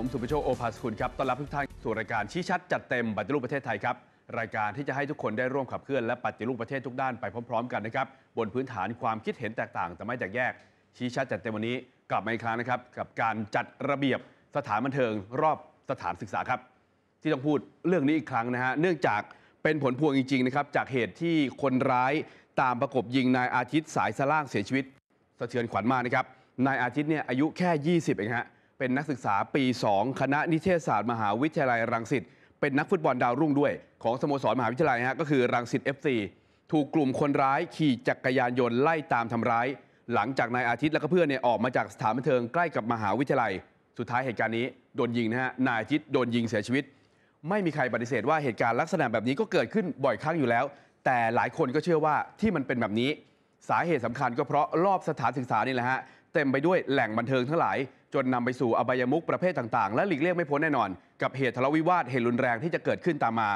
ผมสุภโชคโอภาสคุณครับ ต้อนรับทุกท่านสู่รายการชี้ชัดจัดเต็มปฏิรูปประเทศไทยครับรายการที่จะให้ทุกคนได้ร่วมขับเคลื่อนและปฏิรูปประเทศทุกด้านไปพร้อมๆกันนะครับบนพื้นฐานความคิดเห็นแตกต่าง แต่ไม่แตกแยกชี้ชัดจัดเต็มวันนี้กลับมาอีกครั้งนะครับกับการจัดระเบียบสถานบันเทิงรอบสถานศึกษาครับ ที่ต้องพูดเรื่องนี้อีกครั้งนะฮะเนื่องจากเป็นผลพวงจริงๆนะครับจากเหตุที่คนร้ายตามประกบยิงนายอาทิตย์สายสล่างเสียชีวิตสะเทือนขวัญมากนะครับนายอาทิตย์เนี่ยอายุแค่20เองฮะเป็นนักศึกษาปี 2 คณะนิเทศศาสตร์มหาวิทยาลัย รังสิตเป็นนักฟุตบอลดาวรุ่งด้วย ของสโมสรมหาวิทยาลัยฮะก็คือ รังสิต FC ถูกกลุ่มคนร้ายขี่จักรยานยนต์ไล่ตามทำร้าย หลังจากนายอาทิตย์และก็เพื่อนเนี่ยออกมาจากสถานบันเทิงใกล้กับมหาวิทยาลัย สุดท้ายเหตุการณ์นี้โดนยิงนะฮะนายอาทิตย์โดนยิงเสียชีวิต ไม่มีใครปฏิเสธว่าเหตุการณ์ลักษณะแบบนี้ก็เกิดขึ้นบ่อยครั้งอยู่แล้ว แต่หลายคนก็เชื่อว่าที่มันเป็นแบบนี้สาเหตุสำคัญก็เพราะรอบสถานศึกษานี่แหละฮะเต็มไปด้วยแหล่งบันเทิงทั้งหลาย จนนำไปสู่อบายมุกประเภทต่างๆและหลีกเลี่ยงไม่พ้นแน่นอน กับเหตุทะเลาะวิวาทเหตุรุนแรงที่จะเกิดขึ้นตามมา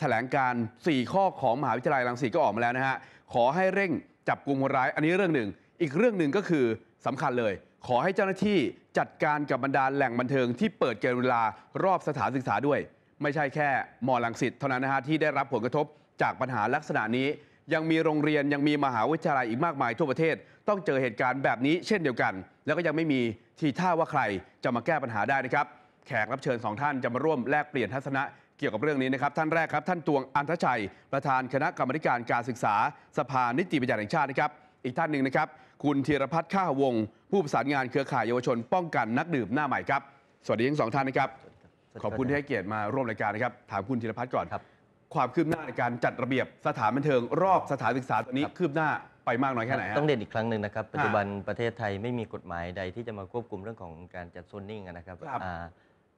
แถลงการ 4 ข้อของมหาวิทยาลัยรังสีก็ออกมาแล้วนะฮะ ขอให้เร่งจับกลุ่มคนร้ายอันนี้เรื่องหนึ่ง อีกเรื่องหนึ่งก็คือสำคัญเลย ขอให้เจ้าหน้าที่จัดการกับบรรดาแหล่งบันเทิงที่เปิดเกินเวลารอบสถานศึกษาด้วย ไม่ใช่แค่มอลังสิตเท่านั้นนะฮะที่ได้รับผลกระทบจากปัญหาลักษณะนี้ ยังมีโรงเรียนยังมีมหาวิทยาลัยอีกมากมายทั่วประเทศต้องเจอเหตุการณ์แบบนี้เช่นเดียวกัน แล้วก็ยังไม่มีทีท่าว่าใครจะมาแก้ปัญหาได้นะครับ แขกรับเชิญสองท่านจะมาร่วมแลกเปลี่ยนทัศนะเกี่ยวกับเรื่องนี้นะครับ ท่านแรกครับ ท่านตวงอันทชัยประธานคณะกรรมการการศึกษาสภานิติบัญญัติแห่งชาตินะครับ อีกท่านหนึ่งนะครับ คุณธีรพัฒน์ข้าวง ผู้ประสานงานเครือข่ายเยาวชนป้องกันนักดื่มหน้าใหม่ครับสวัสดีทั้งสองท่านนะครับ ขอบคุณที่ให้เกียรติมาร่วมรายการนะครับ ถามคุณธีรพัฒน์ก่อนครับความคืบหน้าในการจัดระเบียบสถานบันเทิงรอบสถานศึกษาตอนนี้คืบหน้าไปมากน้อยแค่ไหนต้องเด่นอีกครั้งหนึ่งนะครับปัจจุบันประเทศไทยไม่มีกฎหมายใดที่จะมาควบคุมเรื่องของการจัดโซนนิ่งนะครับรบ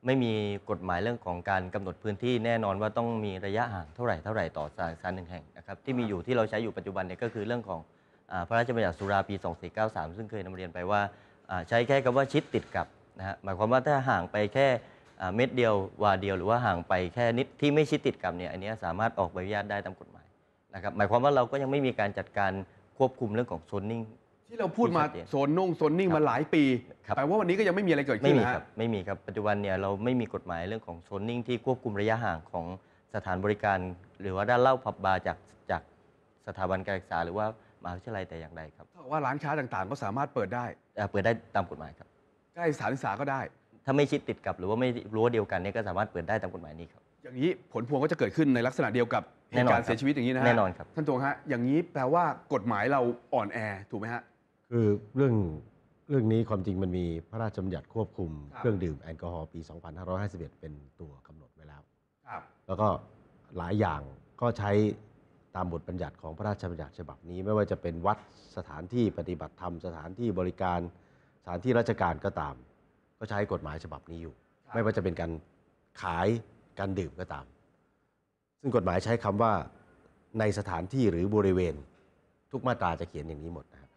ไม่มีกฎหมายเรื่องของการกำหนดพื้นที่แน่นอนว่าต้องมีระยะห่างเท่าไหร่เท่าไหร่ต่อสาขารหนึ่งแห่งนะครับที่มีอยู่ที่เราใช้อยู่ปัจจุบันเนี่ยก็คือเรื่องของอพระราชบัญญัติสุราปี 2493 ซึ่งเคยนาเรียนไปว่าใช้แค่คำว่าชิดติดกับนะฮะหมายความว่าถ้าห่างไปแค่เม็ดเดียววาเดียวหรือว่าห่างไปแค่นิดที่ไม่ชิดติดกับเนี่ยอันนี้สามารถออกใบอนุญาตได้ตามกฎหมายนะครับหมายความว่าเราก็ยังไม่มีการจัดการควบคุมเรื่องของโซนนิ่งที่เราพูดมาโซนนุ่งโซนนิ่งมาหลายปีแต่ว่าวันนี้ก็ยังไม่มีอะไรเกิดขึ้ไม่นมีนะครับไม่มีครับปัจจุบันเนี่ยเราไม่มีกฎหมายเรื่องของโซนนิ่ง ที่ควบคุมระยะห่างของสถานบริการ หรือว่าด้านเหล่าผับบาร์จากจากสถาบันการศึกษาหรือว่ามหาวิทยาลัยแต่อย่างใดครับเพราะว่าร้านค้าต่างๆ ก็สามารถเปิดได้เเปิดได้ตามกฎหมายครับใกล้สถานศึกษาก็ได้ถ้าไม่ชิดติดกับ หรือว่าไม่รั้วเดียวกันเนี่ยก็สามารถเปิดได้ตามกฎหมายนี้ครับอย่างนี้ผลพวงก็จะเกิดขึ้นในลักษณะเดียวกับเหตุการณ์เสียชีวิตอย่างนี้นะฮะแน่นอนครับท่านตรงฮะ อย่างนี้แปลว่ากฎหมายเราอ่อนแอ ถูกไหมฮะ คือเรื่องเรื่องนี้ความจริงมันมีพระราชบัญญัติควบคุมเครื่องดื่มแอลกอฮอล์ปี 2551 เป็นตัวกำหนดไว้แล้วแล้วก็หลายอย่างก็ใช้ตามบทบัญญัติของพระราชบัญญัติฉบับนี้ ไม่ว่าจะเป็นวัดสถานที่ปฏิบัติธรรมสถานที่บริการสถานที่ราชการก็ตาม ก็ใช้กฎหมายฉบับนี้อยู่ ไม่ว่าจะเป็นการขายการดื่มก็ตาม ซึ่งกฎหมายใช้คำว่าในสถานที่หรือบริเวณทุกมาตราจะเขียนอย่างนี้หมดนะครับ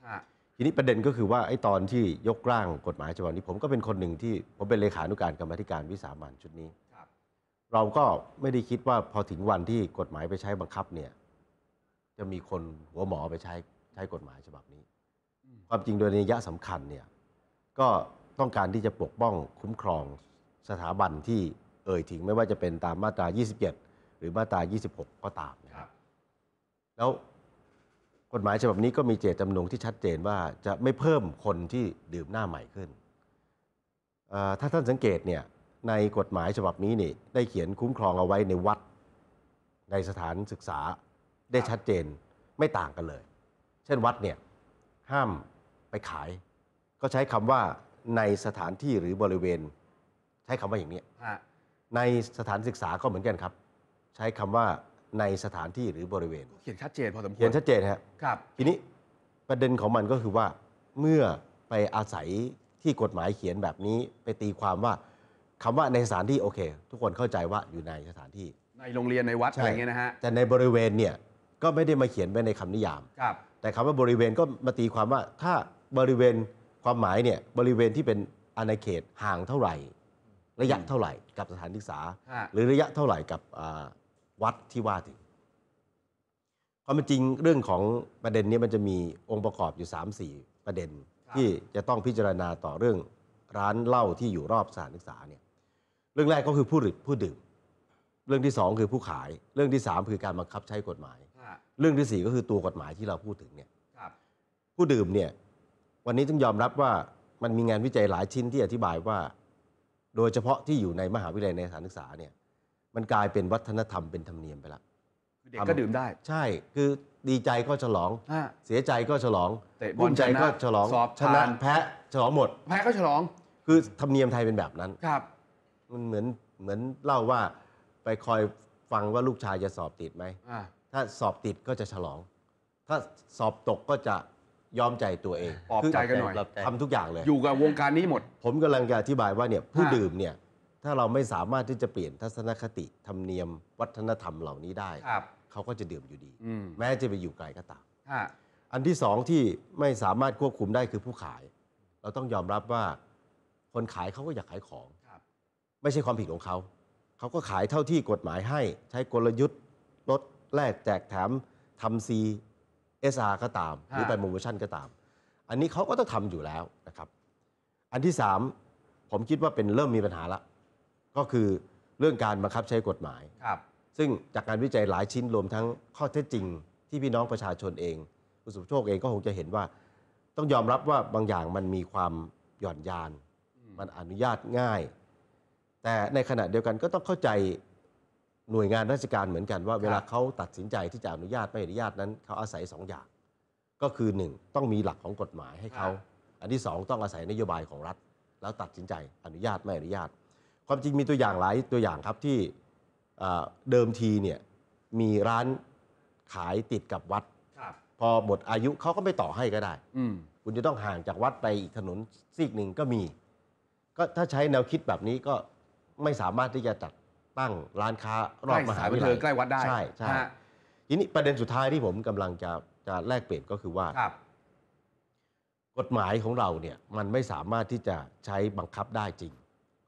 ทีนี้ประเด็นก็คือว่าไอ้ตอนที่ยกร่างกฎหมายฉบับนี้ ผมก็เป็นคนหนึ่งที่ผมเป็นเลขานุการกรรมธิการวิสามันชุดนี้เราก็ไม่ได้คิดว่าพอถึงวันที่กฎหมายไปใช้บังคับเนี่ย จะมีคนหัวหมอไปใช้ใช้กฎหมายฉบับนี้ ความจริงโดยนิยะสำคัญเนี่ย ก็ต้องการที่จะปกป้องคุ้มครองสถาบันที่เอ่ยถึงไม่ว่าจะเป็นตามมาตรา27หรือมาตรา26 ก็ตามนะครับ แล้วกฎหมายฉบับนี้ก็มีเจตจำนงที่ชัดเจนว่าจะไม่เพิ่มคนที่ดื่มหน้าใหม่ขึ้น ถ้าท่านสังเกตเนี่ยในกฎหมายฉบับนี้นี่ได้เขียนคุ้มครองเอาไว้ในวัด ในสถานศึกษาได้ชัดเจนไม่ต่างกันเลย เช่นวัดเนี่ยห้ามไปขาย ก็ใช้คำว่าในสถานที่หรือบริเวณใช้คำว่าอย่างนี้ในสถานศึกษาก็เหมือนกันครับ ใช้คำว่าในสถานที่หรือบริเวณเขียนชัดเจนพอสมควรเขียนชัดเจนฮะครับทีนี้ประเด็นของมันก็คือว่า เมื่อไปอาศัยที่กฎหมายเขียนแบบนี้ ไปตีความว่าคำว่าในสถานที่โอเค ทุกคนเข้าใจว่าอยู่ในสถานที่ ในโรงเรียนในวัดอะไรเงี้ยนะฮะแต่ในบริเวณเนี่ยก็ไม่ได้มาเขียนไว้ในคำนิยามครับ แต่คำว่าบริเวณก็มาตีความว่าถ้าบริเวณความหมายเนี่ยบริเวณที่เป็นอาณาเขตห่างเท่าไหร่ระยะเท่าไหร่กับสถานศึกษา หรือระยะเท่าไหร่กับวัดที่ว่าถึงความเป็นจริงเรื่องของประเด็นนี้ มันจะมีองค์ประกอบอยู่3 4ประเด็นที่จะต้องพิจารณาต่อเรื่องร้านเหล้าที่อยู่รอบสถานศึกษาเนี่ยเรื่องแรกก็คือผู้ริบผู้ดื่ม เรื่องที่สองคือผู้ขาย เรื่องที่สามคือการบังคับใช้กฎหมายเรื่องที่สี่ก็คือตัวกฎหมายที่เราพูดถึงเนี่ยผู้ดื่มเนี่ยวันนี้ต้องยอมรับว่ามันมีงานวิจัยหลายชิ้นที่อธิบายว่าโดยเฉพาะ ที่อยู่ในมหาวิทยาลัยในสถานศึกษาเนี่ย มันกลายเป็นวัฒนธรรมเป็นธรรมเนียมไปละ เด็กก็ดื่มได้ ใช่คือดีใจก็ฉลอง เสียใจก็ฉลองเตะบอลใจก็ฉลองสอบชนะแพ้ฉลองหมด แพ้ก็ฉลอง คือธรรมเนียมไทยเป็นแบบนั้นครับมันเหมือนเหมือนเล่าว่าไปคอยฟังว่าลูกชายจะสอบติดไหมถ้าสอบติดก็จะฉลอง ถ้าสอบตกก็จะยอมใจตัวเองปลอบใจกันหน่อยทำทุกอย่างเลย อยู่กับวงการนี้หมด ผมกำลังจะอธิบายว่าเนี่ยผู้ดื่มเนี่ย ถ้าเราไม่สามารถที่จะเปลี่ยนทัศนคติ ธรรมเนียม วัฒนธรรมเหล่านี้ได้ครับเขาก็จะดื่มอยู่ดีมแม้จะไปอยู่ไกลก็ตามอันที่สองที่ไม่สามารถควบคุมได้คือผู้ขาย เราต้องยอมรับว่าคนขายเขาก็อยากขายของไม่ใช่ความผิดของเขา เขาก็ขายเท่าที่กฎหมายให้ใช้กลยุทธ์ลดแลกแจกแถมทำซีเอร์ก็ตามหรือไปโมชั่นก็ตาม อันนี้เขาก็ต้องทำอยู่แล้วนะครับ อันที่สามผมคิดว่าเป็นเริ่มมีปัญหาละ ก็คือเรื่องการบังคับใช้กฎหมายครับซึ่งจากการวิจัยหลายชิ้นรวมทั้งข้อเท็จจริง ที่พี่น้องประชาชนเอง ผู้สุขโชคเองก็คงจะเห็นว่า ต้องยอมรับว่าบางอย่างมันมีความหย่อนยาน มันอนุญาตง่าย แต่ในขณะเดียวกันก็ต้องเข้าใจหน่วยงานราชการเหมือนกันว่าเวลาเขาตัดสินใจที่จะอนุญาตไม่อนุญาตนั้นเขาอาศัย2ออย่างก็คือ1ต้องมีหลักของกฎหมายให้เขาอันที่2ต้องอาศัยนโยบายของรัฐ แล้วตัดสินใจอนุญาตไม่อนุญาต ความจริงมีตัวอย่างหลายตัวอย่างครับที่เดิมทีเนี่ยมีร้านขายติดกับวัดพอหมดอายุเขาก็ไม่ต่อให้ก็ได้คุณจะต้องห่างจากวัดไปอีกถนนซีกหนึ่งก็มีก็ถ้าใช้แนวคิดแบบนี้ก็ไม่สามารถที่จะจัดตั้งร้านค้ารอบมหาวิทยาลัยใกล้วัดได้ใช่ใช่ทีนี้ประเด็นสุดท้ายที่ผมกำลังจะจะแลกเปลี่ยนก็คือว่ากฎหมายของเราเนี่ย มันไม่สามารถที่จะใช้บังคับได้จริง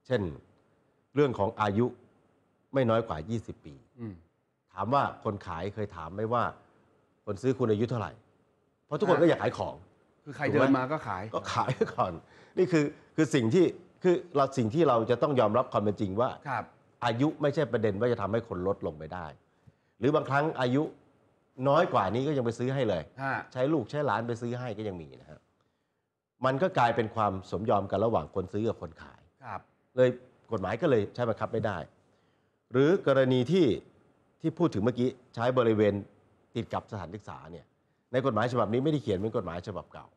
เช่นเรื่องของอายุไม่น้อยกว่า 20 ปีถามว่าคนขายเคยถามไหมว่า คนซื้อคุณอายุเท่าไหร่เพราะทุกคนก็อยากขายของ คือใครเดินมาก็ขาย ก็ขายก่อน นี่คือ คือสิ่งที่คือเราสิ่งที่เราจะต้องยอมรับความเป็นจริงว่าอายุไม่ใช่ประเด็นว่าจะทำให้คนลดลงไปได้ หรือบางครั้งอายุน้อยกว่านี้ก็ยังไปซื้อให้เลย ใช้ลูกใช้หลานไปซื้อให้ก็ยังมีนะฮะ มันก็กลายเป็นความสมยอมกันระหว่างคนซื้อกับคนขายครับเลย กฎหมายก็เลยใช้บังคับไม่ได้ หรือกรณีที่ที่พูดถึงเมื่อกี้ใช้บริเวณติดกับสถานศึกษาเนี่ย ในกฎหมายฉบับนี้ไม่ได้เขียนเป็นกฎหมายฉบับเก่า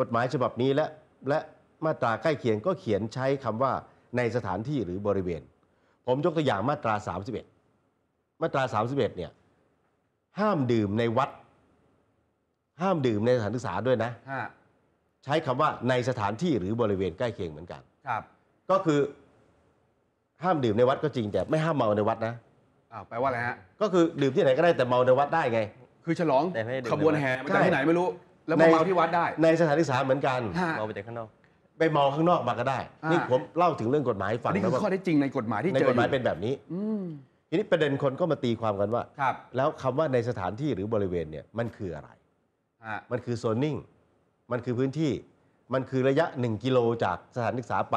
กฎหมายฉบับนี้และและมาตราใกล้เคียงก็เขียนใช้คำว่าในสถานที่หรือบริเวณผมยกตัวอย่างมาตรา 31 มาตรา 31 เนี่ยห้ามดื่มในวัด ห้ามดื่มในสถานศึกษาด้วยนะใช้คำว่าในสถานที่หรือบริเวณใกล้เคียงเหมือนกันครับ ก็คือห้ามดื่มในวัดก็จริงแต่ไม่ห้ามเมาในวัดนะอาแปลว่าอะไรฮะก็คือดื่มที่ไหนก็ได้แต่เมาในวัดได้ไง คือฉลองแต่ไม่ขบวนแห่มาจาก่ที่ไหนไม่รู้ แล้วมาเมาที่วัดได้ ในสถานศึกษาเหมือนกันเมาไปจากข้างนอกไปมองข้างนอกมาก็ได้ นี่ผมเล่าถึงเรื่องกฎหมายใฟังนี่ะคือว่าข้อไท้จจริงในกฎหมายที่ในเจอกฎหมายเป็นแบบนี้ อืทีนี้ประเด็นคนก็มาตีความกันว่า ครับ แล้วคำว่าในสถานที่หรือบริเวณเนี่ยมันคืออะไรมันคือโซนนิ่ง มันคือพื้นที่ มันคือระยะ 1 กิโลจากสถานศึกษาไป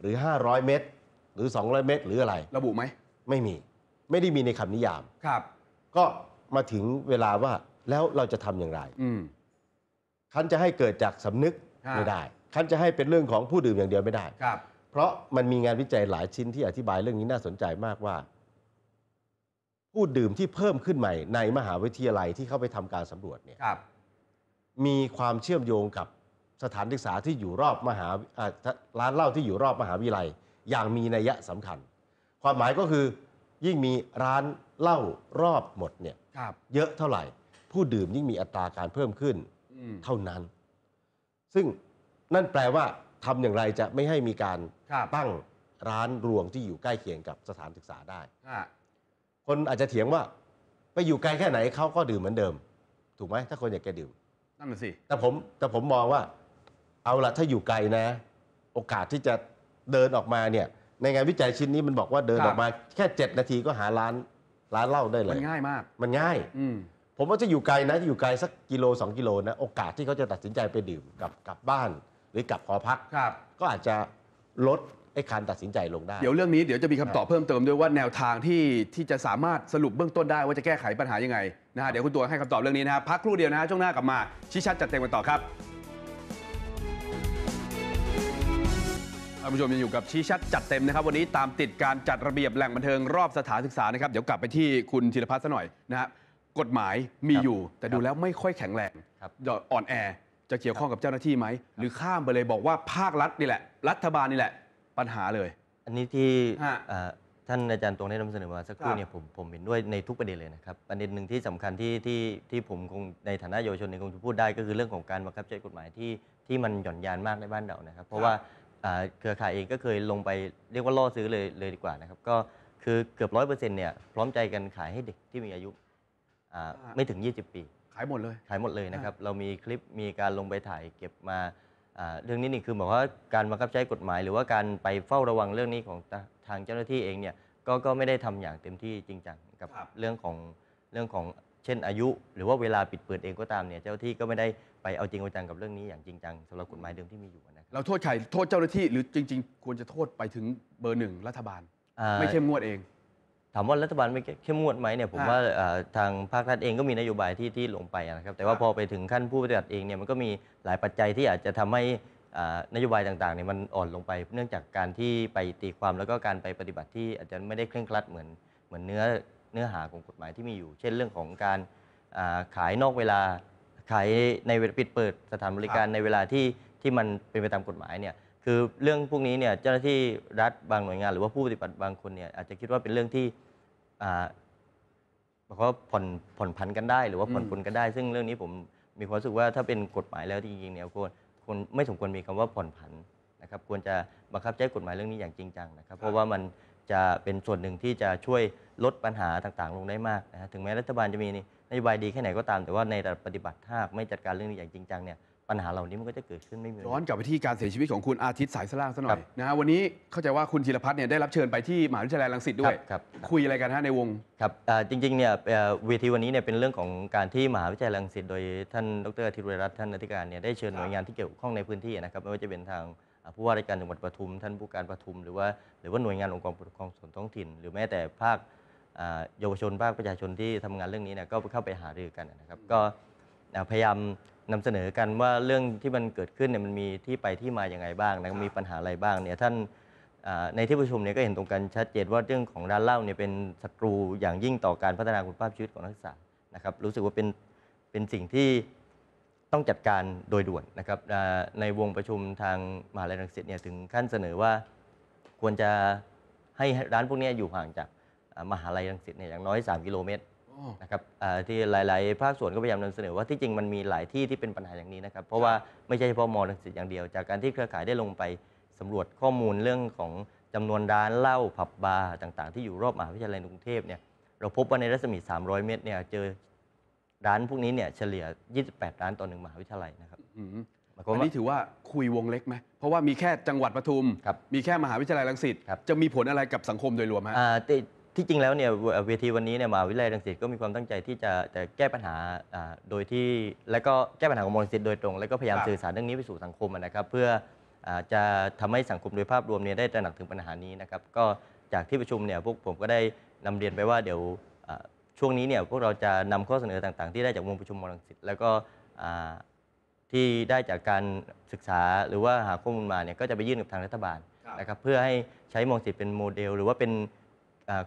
หรือ 500เมตร หรือ 200เมตร หรืออะไร ระบุไหม ไม่มี ไม่ได้มีในคำนิยาม ครับ ก็มาถึงเวลาว่าแล้วเราจะทำอย่างไร อืมคันจะให้เกิดจากสำนึกไม่ได้คันจะให้เป็นเรื่องของผู้ดื่มอย่างเดียวไม่ได้ครับ เพราะมันมีงานวิจัยหลายชิ้นที่อธิบายเรื่องนี้น่าสนใจมากว่า ผู้ดื่มที่เพิ่มขึ้นใหม่ ในมหาวิทยาลัยที่เข้าไปทำการสำรวจเนี่ยครับ มีความเชื่อมโยงกับสถานศึกษาที่อยู่รอบมหาร้านเหล้าที่อยู่รอบมหาวิทยาลัย อย่างมีนัยสำคัญ ความหมายก็คือ ยิ่งมีร้านเหล้ารอบหมดเนี่ย ครับ เยอะเท่าไหร่ ผู้ดื่มยิ่งมีอัตราการเพิ่มขึ้นเท่านั้น ซึ่งนั่นแปลว่าทำอย่างไรจะไม่ให้มีการรตั้งร้านรวงที่อยู่ใกล้เคียงกับสถานศึกษาได้ คนอาจจะเถียงว่าไปอยู่ไกลแค่ไหนเขาก็ดื่มเหมือนเดิม ถูกไหมถ้าคนอยากแกดื่มนั่นสิแต่ผมแต่ผมมองว่า เอาละถ้าอยู่ไกลนะ โอกาสที่จะเดินออกมาเนี่ย ในงานวิจัยชิ้นนี้มันบอกว่าเดินออกมา แค่เจ็ดนาทีก็หาร้าน ร้านเหล้าได้เลยมันง่ายมาก มันง่ายอืมผมว่าจะอยู่ไกลนะอยู่ไกลสักกิโลสองกิโลนะโอกาสที่เขาจะตัดสินใจไปดื่มกลับกลับบ้านรือกลับหอพัก ก็อาจจะลดไอ้การตัดสินใจลงได้ เดี๋ยวเรื่องนี้เดี๋ยวจะมีคำตอบเพิ่มเติมด้วยว่าแนวทางที่ที่จะสามารถสรุปเบื้องต้นได้ว่าจะแก้ไขปัญหายังไงนะฮะเดี๋ยวคุณตัวให้คำตอบเรื่องนี้นะฮะพักครู่เดียวนะฮะช่วงหน้ากลับมา ชี้ชัดจัดเต็มกันต่อครับท่านผู้ชมยังอยู่กับชี้ชัดจัดเต็มนะครับ วันนี้ตามติดการจัดระเบียบแหล่งบันเทิงรอบสถานศึกษานะครับเดี๋ยวกลับไปที่คุณธีรพัฒน์ซะหน่อยนะฮะกฎหมายมีอยู่แต่ดูแล้วไม่ค่อยแข็งแรงครับอ่อนแอจะเกี่ยวข้องกับเจ้าหน้าที่ไหม หรือข้ามไปเลยบอกว่าภาครัฐนี่แหละ รัฐบาลนี่แหละ ปัญหาเลย อันนี้ที่ท่านอาจารย์ตรงได้นำเสนอมาสักครู่เนี่ยผมผมเห็นด้วยในทุกประเด็นเลยนะครับประเด็นหนึ่งที่สำคัญที่ที่ที่ผมคงในฐานะเยาวชนในคงจะพูดได้ ก็คือเรื่องของการบังคับใช้กฎหมายที่ที่มันหย่อนยานมากในบ้านเรานะครับเพราะว่าเครือข่ายเองก็เคยลงไปเรียกว่าล่อซื้อเลยเลยดีกว่านะครับก็คือเกือบร้อยเปอร์เซ็นต์เนี่ยพร้อมใจกันขายให้เด็กที่มีอายุไม่ถึง 20 ปีขายหมดเลยขายหมดเลยนะครับเรามีคลิปมีการลงไปถ่ายเก็บมาเรื่องนี้นี่คือบอกว่าการบังคับใช้กฎหมายหรือว่าการไปเฝ้าระวังเรื่องนี้ของทางเจ้าหน้าที่เองเนี่ยก็ก็ไม่ได้ทำอย่างเต็มที่จริงจังกับเรื่องของเรื่องของเช่นอายุ หรือว่าเวลาปิดเปิดเองก็ตามเนี่ยเจ้าหน้าที่ก็ไม่ได้ไปเอาจริงเอาจังกับเรื่องนี้อย่างจริงจังสำหรับกฎหมายเดิมที่มีอยู่นะเราโทษใคร โทษเจ้าหน้าที่ หรือจริงๆ ควรจะโทษไปถึงเบอร์หนึ่งรัฐบาล ไม่ใช่มงวดเองถามว่ารัฐบาลไม่เข้มงวดไหมเนี่ยผมว่าทางภาครัฐเองก็มีนโยบายที่ที่ลงไปนะครับแต่ว่าพอไปถึงขั้นผู้ปฏิบัติเองเนี่ยมันก็มีหลายปัจจัยที่อาจจะทำให้นโยบายต่างๆเนี่ยมันอ่อนลงไป เนื่องจากการที่ไปตีความแล้วก็การไปปฏิบัติที่อาจจะไม่ได้เคร่งครัดเหมือนเหมือนเนื้อเนื้อหาของกฎหมายที่มีอยู่ เช่นเรื่องของการขายนอกเวลา ขายในเวลาปิดเปิดสถานบริการในเวลาที่ที่มันเป็นไปตามกฎหมายเนี่ยคือเรื่องพวกนี้เนี่ยเจ้าหน้าที่รัฐบางหน่วยงานหรือว่าผู้ปฏิบัติบางคนเนี่ยอาจจะคิดว่าเป็นเรื่องที่บอกว่าผ่อนผ่อนผันกันได้หรือว่าผ่อนปลนกันได้ซึ่งเรื่องนี้ผมมีความรู้สึกว่าถ้าเป็นกฎหมายแล้วจริงๆเนี่ยควรคนไม่สมควรมีคำว่าผ่อนผันนะครับควรจะบังคับใช้กฎหมายเรื่องนี้อย่างจริงจังนะครับเพราะว่ามันจะเป็นส่วนหนึ่งที่จะช่วยลดปัญหาต่างๆ ลงได้มากนะถึงแม้รัฐบาลจะมีนโยบายดีแค่ไหนก็ตามแต่ว่าในระดับปฏิบัติถ้าไม่จัดการเรื่องนี้อย่างจริงจังเนี่ยปัญหาเหล่านี้มันก็จะเกิดขึ้นไม่มีย้อนกลับไปที่การเสียชีวิตของคุณอาทิตย์สายสล่างซะหน่อยนะฮะวันนี้เข้าใจว่าคุณธีรพัฒน์เนี่ยได้รับเชิญไปที่มหาวิทยาลัยรังสิตด้วยครับคุยอะไรกันฮะในวงครับจริงๆเนี่ยเวทีวันนี้เนี่ยเป็นเรื่องของการที่มหาวิทยาลัยรังสิตโดยท่านดรธีรรัตน์ท่านอธิการเนี่ยได้เชิญหน่วยงานที่เกี่ยวข้องในพื้นที่นะครับไม่ว่าจะเป็นทางผู้ว่าราชการจังหวัดปทุม ท่านผู้การปทุม หรือว่าหรือว่าหน่วยงานองค์กรปกครองส่วนท้องถิ่น หรือแม้แต่ภาคเยาวชนภาคประชาชนที่ทำงานเรื่องนี้เนี่ยก็เข้าไปหารือกันนะครับ ก็พยายามนำเสนอกันว่าเรื่องที่มันเกิดขึ้นเนี่ยมันมีที่ไปที่มาอย่างไรบ้างนะมีปัญหาอะไรบ้างเนี่ยท่านในที่ประชุมเนี่ยก็เห็นตรงกันชัดเจนว่าเรื่องของร้านเหล้าเนี่ยเป็นศัตรูอย่างยิ่งต่อการพัฒนาคุณภาพชีวิตของนักศึกษานะครับรู้สึกว่าเป็นเป็นสิ่งที่ต้องจัดการโดยด่วนนะครับในวงประชุมทางมหาลัยรังสิตเนี่ยถึงขั้นเสนอว่าควรจะให้ร้านพวกนี้อยู่ห่างจากมหาลัยรังสิตเนี่ยอย่างน้อย 3 กิโลเมตรนะครับที่หลายๆ ภาคส่วนก็พยายามนำเสนอ ว่าที่จริงมันมีหลายที่ที่เป็นปัญหาอย่างนี้นะครับ เพราะว่าไม่ใช่เฉพาะมอลังสิตอย่างเดียว จากการที่เครือข่ายได้ลงไปสำรวจข้อมูลเรื่องของจำนวนร้านเหล้าผับบาร์ต่าง ๆ ที่อยู่รอบมหาวิทยาลัยกรุงเทพเนี่ยเราพบว่าในรัศมี 300 เมตรเนี่ยเจอร้านพวกนี้เนี่ยเฉลี่ย 28 ร้านต่อหนึ่งมหาวิทยาลัยนะครับอันนี้ถือว่าคุยวงเล็กไหมเพราะว่ามีแค่จังหวัดปทุมมีแค่มหาวิทยาลัยรังสิตจะมีผลอะไรกับสังคมโดยรวมฮะที่จริงแล้วเนี่ยเวทีวันนี้เนี่ยมหาวิทยาลัยรังสิตก็มีความตั้งใจที่จะจะแก้ปัญหาโดยที่แล้วก็แก้ปัญหาของมรังสิตโดยตรงแล้วก็พยายามสื่อสารเรื่องนี้ไปสู่สังคมนะครับเพื่ออจะทำให้สังคมโดยภาพรวมเนี่ยได้ตระหนักถึงปัญหานี้นะครับก็จากที่ประชุมเนี่ยพวกผมก็ได้นำเรียนไปว่าเดี๋ยวช่วงนี้เนี่ยพวกเราจะนำข้อเสนอต่างๆ ที่ได้จากวงประชุมมรังสิตแล้วก็ที่ได้จากการศึกษาหรือว่าหาข้อมูลมาเนี่ยก็จะไปยื่นกับทางรัฐบาลนะครับเพื่อให้ใช้มองสิทธิ์เป็นโมเดลหรือว่าเป็น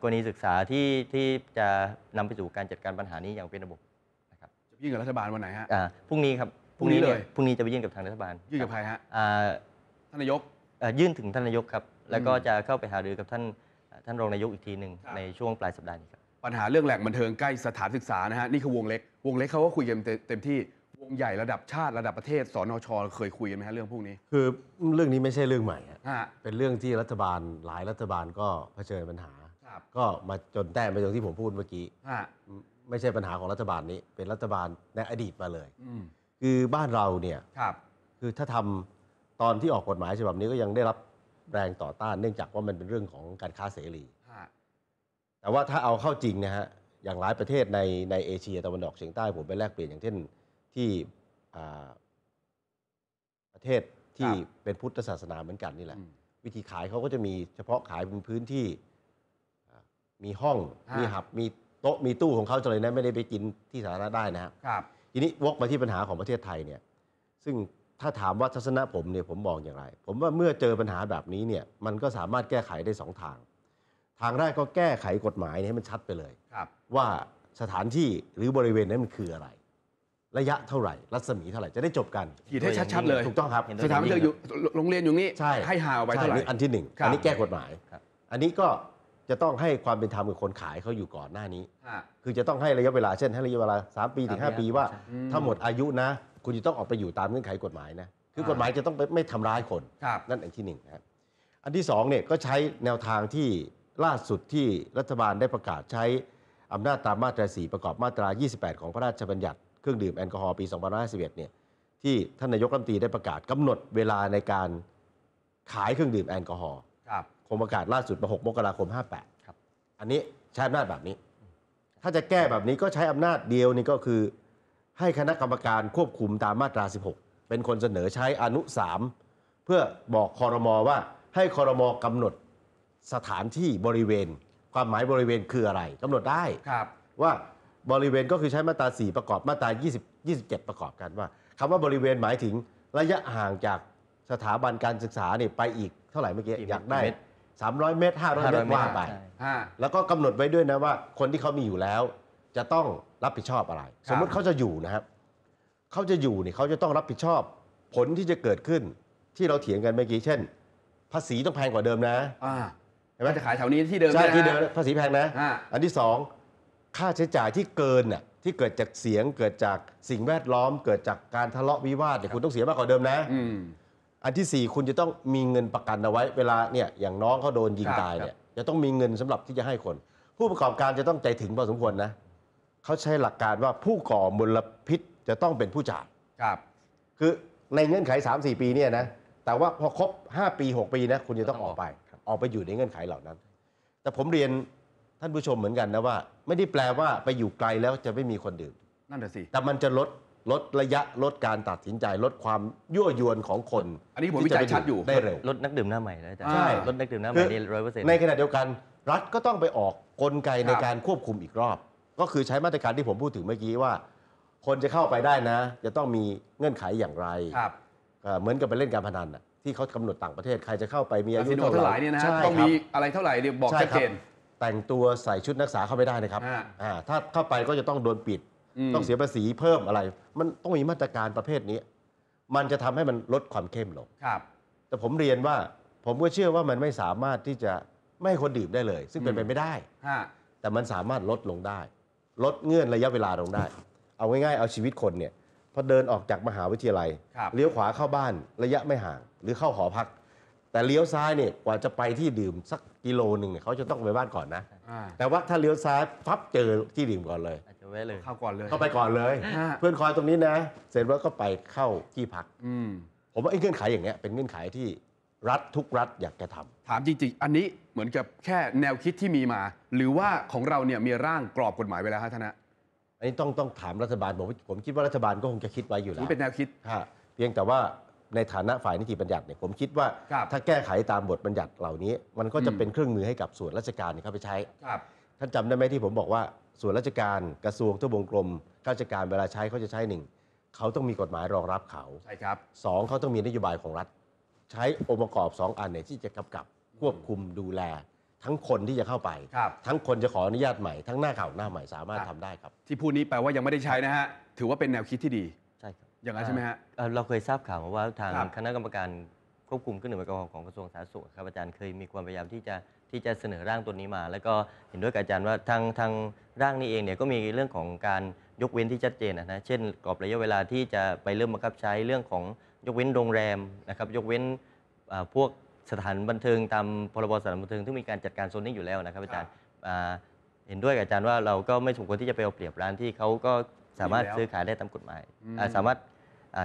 กรณีศึกษาที่ที่จะนำไปสู่การจัดการปัญหานี้อย่างเป็นระบบนะครับจะยื่นกับรัฐบาลวันไหนฮะพรุ่งนี้ครับพรุ่งนี้เลยพรุ่งนี้จะไปยื่นกับทางรัฐบาลยื่นกับใครฮะท่านนายกยื่นถึงท่านนายกครับแล้วก็จะเข้าไปหารือกับท่านท่านรองนายกอีกทีหนึ่งในช่วงปลายสัปดาห์นี้ครับปัญหาเรื่องแหล่งบันเทิงใกล้สถานศึกษานะฮะนี่คือวงเล็กวงเล็กเขาก็คุยกันเต็มที่วงใหญ่ระดับชาติระดับประเทศสนชเคยคุยกันไหมฮะเรื่องพวกนี้คือเรื่องนี้ไม่ใช่เรื่องใหม่ฮะเป็นเรื่องที่รัฐบาลหลายรัฐบาลก็เผชิญปัญหาับก็มาจนแต้มไปตรงที่ผมพูดเมื่อกี้ฮะไม่ใช่ปัญหาของรัฐบาลนี้ เป็นรัฐบาลในอดีตมาเลย คือบ้านเราเนี่ยครับ คือถ้าทำตอนที่ออกกฎหมายฉบับนี้ก็ยังได้รับแรงต่อต้าน เนื่องจากว่ามันเป็นเรื่องของการค้าเสรี แต่ว่าถ้าเอาเข้าจริงนะฮะ อย่างหลายประเทศในในเอเชียตะวันออกเฉียงใต้ ผมไปแลกเปลี่ยนอย่างเช่นที่ประเทศที่เป็นพุทธศาสนาเหมือนกันนี่แหละ วิธีขายเขาก็จะมีเฉพาะขายเป็นพื้นที่มีห้องมีหับ มีโต๊ะ มีตู้ของเขาเลยนะไม่ได้ไปกินที่สาธารณะได้นะครับ ทีนี้วกมาที่ปัญหาของประเทศไทยเนี่ยซึ่งถ้าถามว่าทัศนะผมเนี่ยผมมองอย่างไร ผมว่าเมื่อเจอปัญหาแบบนี้เนี่ยมันก็สามารถแก้ไขได้สองทาง ทางแรกก็แก้ไขกฎหมายให้มันชัดไปเลยครับ ว่าสถานที่หรือบริเวณนั้นมันคืออะไร ระยะเท่าไหร่รัศมีเท่าไหร่จะได้จบกันขีดให้ชัดๆเลย ถูกต้องครับสถานที่อยู่โรงเรียนอยู่นี่ใช่ให้หาวไปเท่าไหร่อันที่หนึ่งอันนี้แก้กฎหมายอันนี้ก็จะต้องให้ความเป็นธรรมกับคนขายเขาอยู่ก่อนหน้านี้ คือจะต้องให้ระยะเวลาเช่นให้ระยะเวลา 3ปีถึง5ปีว่าถ้าหมดอายุนะคุณจะต้องออกไปอยู่ตามเงื่อนไขกฎหมายนะ คือกฎหมายจะต้องไม่ทำร้ายคนคนั่นอันที่หนึ่งนะครับอันที่สองเนี่ยก็ใช้แนวทางที่ล่าสุดที่รัฐบาลได้ประกาศใช้อำนาจตามมาตราสีประกอบมาตรา28 ของพระราชบัญญัติ เครื่องดื่มแอลกอฮอล์ปี2551เนี่ยที่ท่านนายกรัฐมนตรีได้ประกาศกำหนดเวลาในการขายเครื่องดื่มแอลกอฮอล์คงประกาศล่าสุดมา6มกราคม 58 ครับ อันนี้ใช้อำนาจแบบนี้ ถ้าจะแก้แบบนี้ก็ใช้อำนาจเดียวนี่ก็คือ ให้คณะกรรมการควบคุมตามมาตรา 16 เป็นคนเสนอใช้อนุ 3 เพื่อบอกคอรมอว่าให้คอรมอกำหนดสถานที่บริเวณ ความหมายบริเวณคืออะไรกำหนดได้ครับ ว่าบริเวณก็คือใช้มาตรา 4 ประกอบมาตรา 20 27 ประกอบกันว่าคำว่าบริเวณหมายถึงระยะห่างจากสถาบันการศึกษาเนี่ยไปอีกเท่าไหร่เมื่อกี้อยากได้300เมตร500เมตรว่าไปแล้วก็กำหนดไว้ด้วยนะว่า คนที่เขามีอยู่แล้ว จะต้องรับผิดชอบอะไร สมมติเขาจะอยู่นะครับเขาจะอยู่เนี่ยเขาจะต้องรับผิดชอบ ผลที่จะเกิดขึ้น ที่เราเถียงกันเมื่อกี้ เช่น ภาษีต้องแพงกว่าเดิมนะ อ่าเห็นไหมจะขายแถวนี้ที่เดิมใช่ที่เดิมภาษีแพงนะอันที่สองค่าใช้จ่ายที่เกินน่ะ ที่เกิดจากเสียงเกิดจากสิ่งแวดล้อมเกิดจากการทะเลาะวิวาทเนี่ยคุณต้องเสียมากกว่าเดิมนะอือันที่4คุณจะต้องมีเงินประกันเอาไว้ เวลาเนี่ยอย่างน้องเขาโดนยิงตายเนี่ยจะต้องมีเงินสำหรับที่จะให้คน ผู้ประกอบการจะต้องใจถึงพอสมควรนะเขาใช้หลักการว่าผู้ก่อมลพิษจะต้องเป็นผู้จ่ายครับคือในเงื่อนไข3-4 ปีเนี่ยนะแต่ว่าพอครบ 5 ปี 6 ปีนะคุณจะต้องออกไป ออกไปอยู่ในเงื่อนไขเหล่านั้น แต่ผมเรียนท่านผู้ชมเหมือนกันนะว่า ไม่ได้แปลว่าไปอยู่ไกลแล้วจะไม่มีคนดื่มนั่นแหะสิแต่มันจะลดลดระยะลดการตัดสินใจลดความยั่วยวนของคน อันนี้ผมวิจัยชัดอยู่ได้เร็วลดนักดื่มหน้าใหม่แล้วจาะใช่ ลดนักดื่มหน้าใหม่ร้อยเปอร์เซ็นต์ในขณะเดียวกัน รัฐก็ต้องไปออกกลไกในการควบคุมอีกรอบ ก็คือใช้มาตรการที่ผมพูดถึงเมื่อกี้ว่า คนจะเข้าไปได้นะ จะต้องมีเงื่อนไขอย่างไรครับเหมือนกับไปเล่นการพนันที่เขากำหนดต่างประเทศใครจะเข้าไปมีอายุเท่าไหร่เนี่ยนะต้องมีอะไรเท่าไหร่เนี่ยบอกชัดเจนแต่งตัวใส่ชุดนักศึกษาเข้าไม่ได้นะครับถ้าเข้าไปก็จะต้องโดนปิดต้องเสียภาษีเพิ่มอะไร มันต้องมีมาตรการประเภทนี้ มันจะทำให้มันลดความเข้มลง ครับ แต่ผมเรียนว่าผมก็เชื่อว่ามันไม่สามารถที่จะไม่คนดื่มได้เลย ซึ่งเป็นไปไม่ได้ แต่มันสามารถลดลงได้ ลดเงื่อนระยะเวลาลงได้ เอาง่ายๆเอาชีวิตคนเนี่ยพอเดินออกจากมหาวิทยาลัย เลี้ยวขวาเข้าบ้านระยะไม่ห่าง หรือเข้าหอพัก แต่เลี้ยวซ้ายเนี่ยกว่าจะไปที่ดื่มสักกิโลหนึ่งเนี่ยเขาจะต้องไปบ้านก่อนนะแต่ว่าถ้าเลี้ยวซ้ายปั๊บเจอที่ดิ่มก่อนเลยเลยเข้าก่อนเลย เข้าไปก่อนเลย เพื่อนคอยตรงนี้นะเสร็จแล้วก็ไปเข้าที่พักผมว่าไอ้เงื่อนไขอย่างเนี้ยเป็นเงื่อนไขที่รัฐทุกรัฐอยากจะทำ ถามจริง ๆ อันนี้เหมือนกับแค่แนวคิดที่มีมา หรือว่าของเราเนี่ยมีร่างกรอบกฎหมายไว้แล้วฮะท่านนะอันนี้ต้องต้องถามรัฐบาลผมผมคิดว่ารัฐบาลก็คงจะคิดไว้อยู่แล้วนี่เป็นแนวคิดเพียงแต่ว่าในฐานะฝ่ายนิติบัญญัติเนี่ยผมคิดว่าถ้าแก้ไขตามบทบัญญัติเหล่านี้ มันก็จะเป็นเครื่องมือให้กับส่วนราชการเข้าไปใช้ครับ ท่านจำได้ไหมที่ผมบอกว่า ส่วนราชการกระทรวงทบวงกรมข้าราชการเวลาใช้เขาจะใช้หนึ่งเขาต้องมีกฎหมายรองรับเขาใช่ครับสองเขาต้องมีนโยบายของรัฐ ใช้องค์ประกอบสองอันเนี่ยที่จะกำกับควบคุมดูแล ทั้งคนที่จะเข้าไปครับทั้งคนจะขออนุญาตใหม่ทั้งหน้าเก่าหน้าใหม่สามารถรัทำได้ครับ ที่พูดนี้แปลว่ายังไม่ได้ใช้นะฮะถือว่าเป็นแนวคิดที่ดีอย่างนั้นใช่ไหมฮะเเราเคยทราบข่าวมาว่าทางคณะกรรมการควบคุมขึรนหองดืมแอกอบของกระทรวงสาธารณสุขครับอาจารย์เคยมีความพยายามที่จะที่จะเสนอร่างตัวนี้มา แล้วก็เห็นด้วยกับอาจารย์ว่าทางทางร่างนี้เองเนี่ยก็มีเรื่องของการยกเว้นที่ชัดเจนนะนะเช่นกรอบระยะเวลาที่จะไปเริ่มบังคับใช้เรื่องของยกเว้นโรงแรมนะครับยกเว้นพวกสถานบันเทิงตามพรบสถานบันเทิงที่มีการจัดการโซนนิ่งอยู่แล้วนะครับอาจารย์เห็นด้วยกับอาจารย์ว่าเราก็ไม่สมควรที่จะไปเอาเปรียบร้านที่เขาก็สามารถซื้อขายได้ตามกฎหมาย สามารถท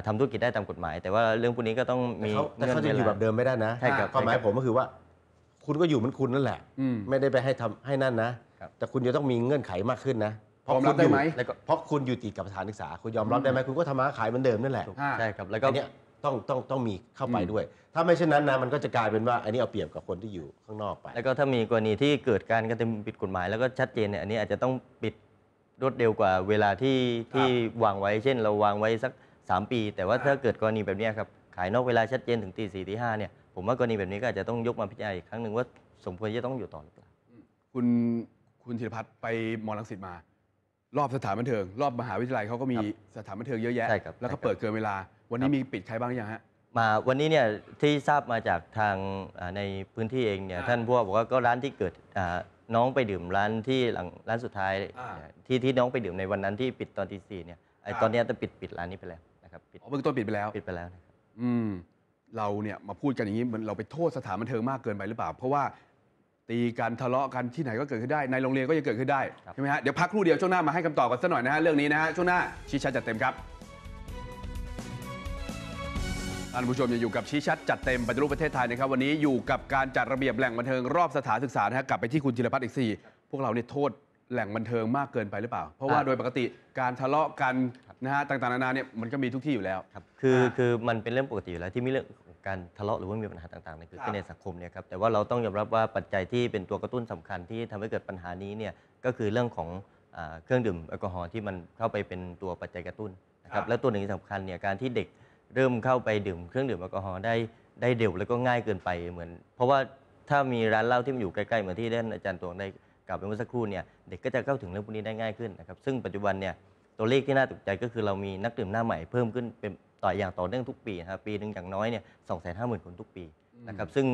ำทำธุรกิจได้ตามกฎหมาย แต่ว่าเรื่องพวกนี้ก็ต้องมีเขาแต่เขาจะอยู่แบบเดิมไม่ได้นะใช่ครับความหมายผมก็คือว่า คุณก็อยู่เหมือนคุณนั่นแหละ ไม่ได้ไปให้ทำให้นั่นนะ แต่คุณจะต้องมีเงื่อนไขมากขึ้นนะเพราะอมรัคุบณได้อยู่ไหมเพราะคุณอยู่ติดกับสถานศึกษาคุณยอมรับได้ไหมคุณก็ทำมาขายเหมือนเดิมนั่นแหละใช่ครับแล้วก็อันเนี้ยต้องต้องต้องมีเข้าไปด้วย ถ้าไม่เช่นนั้นนะมันก็จะกลายเป็นว่า อันนี้เอาเปรียบกับคนที่อยู่ข้างนอกไป แล้วก็ถ้ามีกรณีที่เกิดการกระทำผิดกฎหมายแล้วก็ชัดเจนเนี่ยอันนี้อาจจะต้องปิดรวดเร็วกว่าเวลาที่ที่วางไว้เช่นเราวางไว้สัก 3 ปี แต่ว่าถ้าเกิดกรณีแบบนี้ครับขายนอกเวลาชัดเจนถึงตีสี่ตีห้าเนี่ยผมว่ากรณีแบบนี้ก็อาจจะต้องยกมาพิจารณาอีกครั้งหนึ่งว่า สมควรจะต้องอยู่ต่อหรือเปล่าคุณคุณธีรพัฒน์ไปมอลังสิตมา รอบสถานบันเทิงรอบมหาวิทยาลัยเขาก็มีสถานบันเทิงเยอะแยะแล้วก็เปิดเกินเวลาวันนี้มีปิดใครบ้างยังฮะมาวันนี้เนี่ยที่ทราบมาจากทางในพื้นที่เองเนี่ยท่านผู้ว่าบอกว่าก็ร้านที่เกิดน้องไปดื่มร้านที่หลังร้านสุดท้ายที่ที่น้องไปดื่มในวันนั้นที่ปิดตอนตีสี่เนี่ยไอตอนนี้จะปิดปิดร้านนี้ไปแล้วนะครับปิดอ๋อเบื้องต้นปิดไปแล้วปิดไปแล้วนะครับอืม เราเนี่ยมาพูดกันอย่างนี้เหมันเราไปโทษสถานบันเทิงมากเกินไปหรือเปล่า เพราะว่าตี กันทะเลาะกันที่ไหนก็เกิดขึ้นได้ในโรงเรียนก็ยังเกิดขึ้นได้ใช่ไหมฮะเดี๋ยวพักครู่เดียวช่วงหน้ามาให้คำตอบกันสักหน่อยนะฮะเรื่องนี้นะฮะช่วงหน้าชี้ชัดจัดเต็มครับท่านผู้ชมยังอยู่กับชี้ชัดจัดเต็มปฏิรูปประเทศไทยนะครับวันนี้อยู่กับการจัดระเบียบแหล่งบันเทิงรอบสถานศึกษานะับกลับไปที่คุณจิรพัฒน์อีกสี่พวกเราเนี่ยโทษแหล่งบันเทิงมากเกินไปหรือเปล่า เพราะว่าโดยปกติการทะเลาะกันนะฮะต่างๆ นานาเนี่ยมันก็มีทุกที่อยู่แล้วครับคือคือมันเป็นเรื่องปกติอยู่แล้วที่มีเรื่องการทะเลาะหรือว่ามีปัญหาต่างๆนี่คือในสังคมเนี่ยครับแต่ว่าเราต้องยอมรับว่าปัจจัยที่เป็นตัวกระตุ้นสำคัญที่ทำให้เกิดปัญหานี้เนี่ยก็คือเรื่องของเครื่องดื่มแอลกอฮอล์ที่มันเข้าไปเป็นตัวปัจจัยกระตุ้นนะครับและตัวหนึ่งที่สำคัญเนี่ยการที่เด็กเริ่มเข้าไปดื่มเครื่องดื่มแอลกอฮอล์ได้ได้เร็วแล้วก็ง่ายเกินไปเหมือน เพราะว่าถ้ามีร้านเหล้าที่มันอยู่ใกล้ๆ เหมือนที่ท่านอาจารย์ตวงได้กล่าวไปเมื่อสักครู่เนี่ยเด็กก็จะเข้าถึงเรื่องพวกนี้ได้ง่ายขึ้นนะครับซึ่งปัจจุบันเนี่ยตัวเลขที่น่าตกใจก็คือเรามีนักดื่มหน้าใหม่เพิ่มขึ้นเป็นต่ออย่างต่อเนื่องทุกปีนะครับปีหนึ่งอย่างน้อยเนี่ยสองแสนห้าหมื่นคนทุกปีนะครับซึ่ง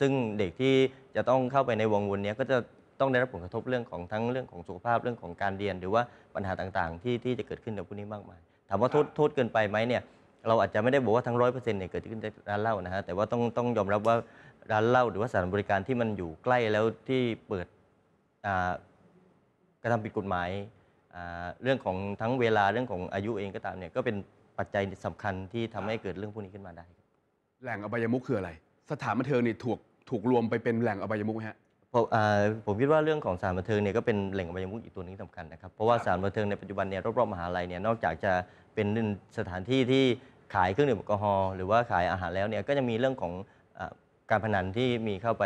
ซึ่งเด็กที่จะต้องเข้าไปในวงวนนี้ก็จะต้องได้รับผลกระทบเรื่องของทั้งเรื่องของสุขภาพเรื่องของการเรียน หรือว่าปัญหาต่างๆ ที่ที่จะเกิดขึ้นกับพวกนี้มากมาย ถามว่าโทษโทษเกินไปไหมเนี่ยเราอาจจะไม่ได้บอกว่าทั้งร้อยเปอร์เซ็นต์เนี่ยเกิดขึ้นจาร้านเหล้านะฮะแต่ว่าต้องต้องยอมรับว่าร้านเหล้าหรือว่าสถานบริการที่มันอยู่ใกล้แล้วที่เปิดากระทำผิดกฎหมายเรื่องของทั้งเวลาเรื่องของอายุเองก็ตามเนี่ยก็เป็นปัจจัยสำคัญที่ทำให้เกิดเรื่องพวกนี้ขึ้นมาได้ แหล่งอบายมุขคืออะไร สถานบันเทิงนี่ถูกถูกรวมไปเป็นแหล่งอบายมุขไหมฮะผมคิดว่าเรื่องของสถารบันเทิงเนี่ยก็เป็นแหล่งอบายมุขอีกตัวหนึงสำสำคัญนะครับเพราะว่าสถารบันเทิงในปัจจุบันเนี่ยรอบๆมหาลัยเนี่ยนอกจากจะเป็นสถานที่ที่ขายเครื่องดื่มแอลกอฮอล์หรือว่าขายอาหารแล้วเนี่ยก็จะมีเรื่องของการพนันที่มีเข้าไป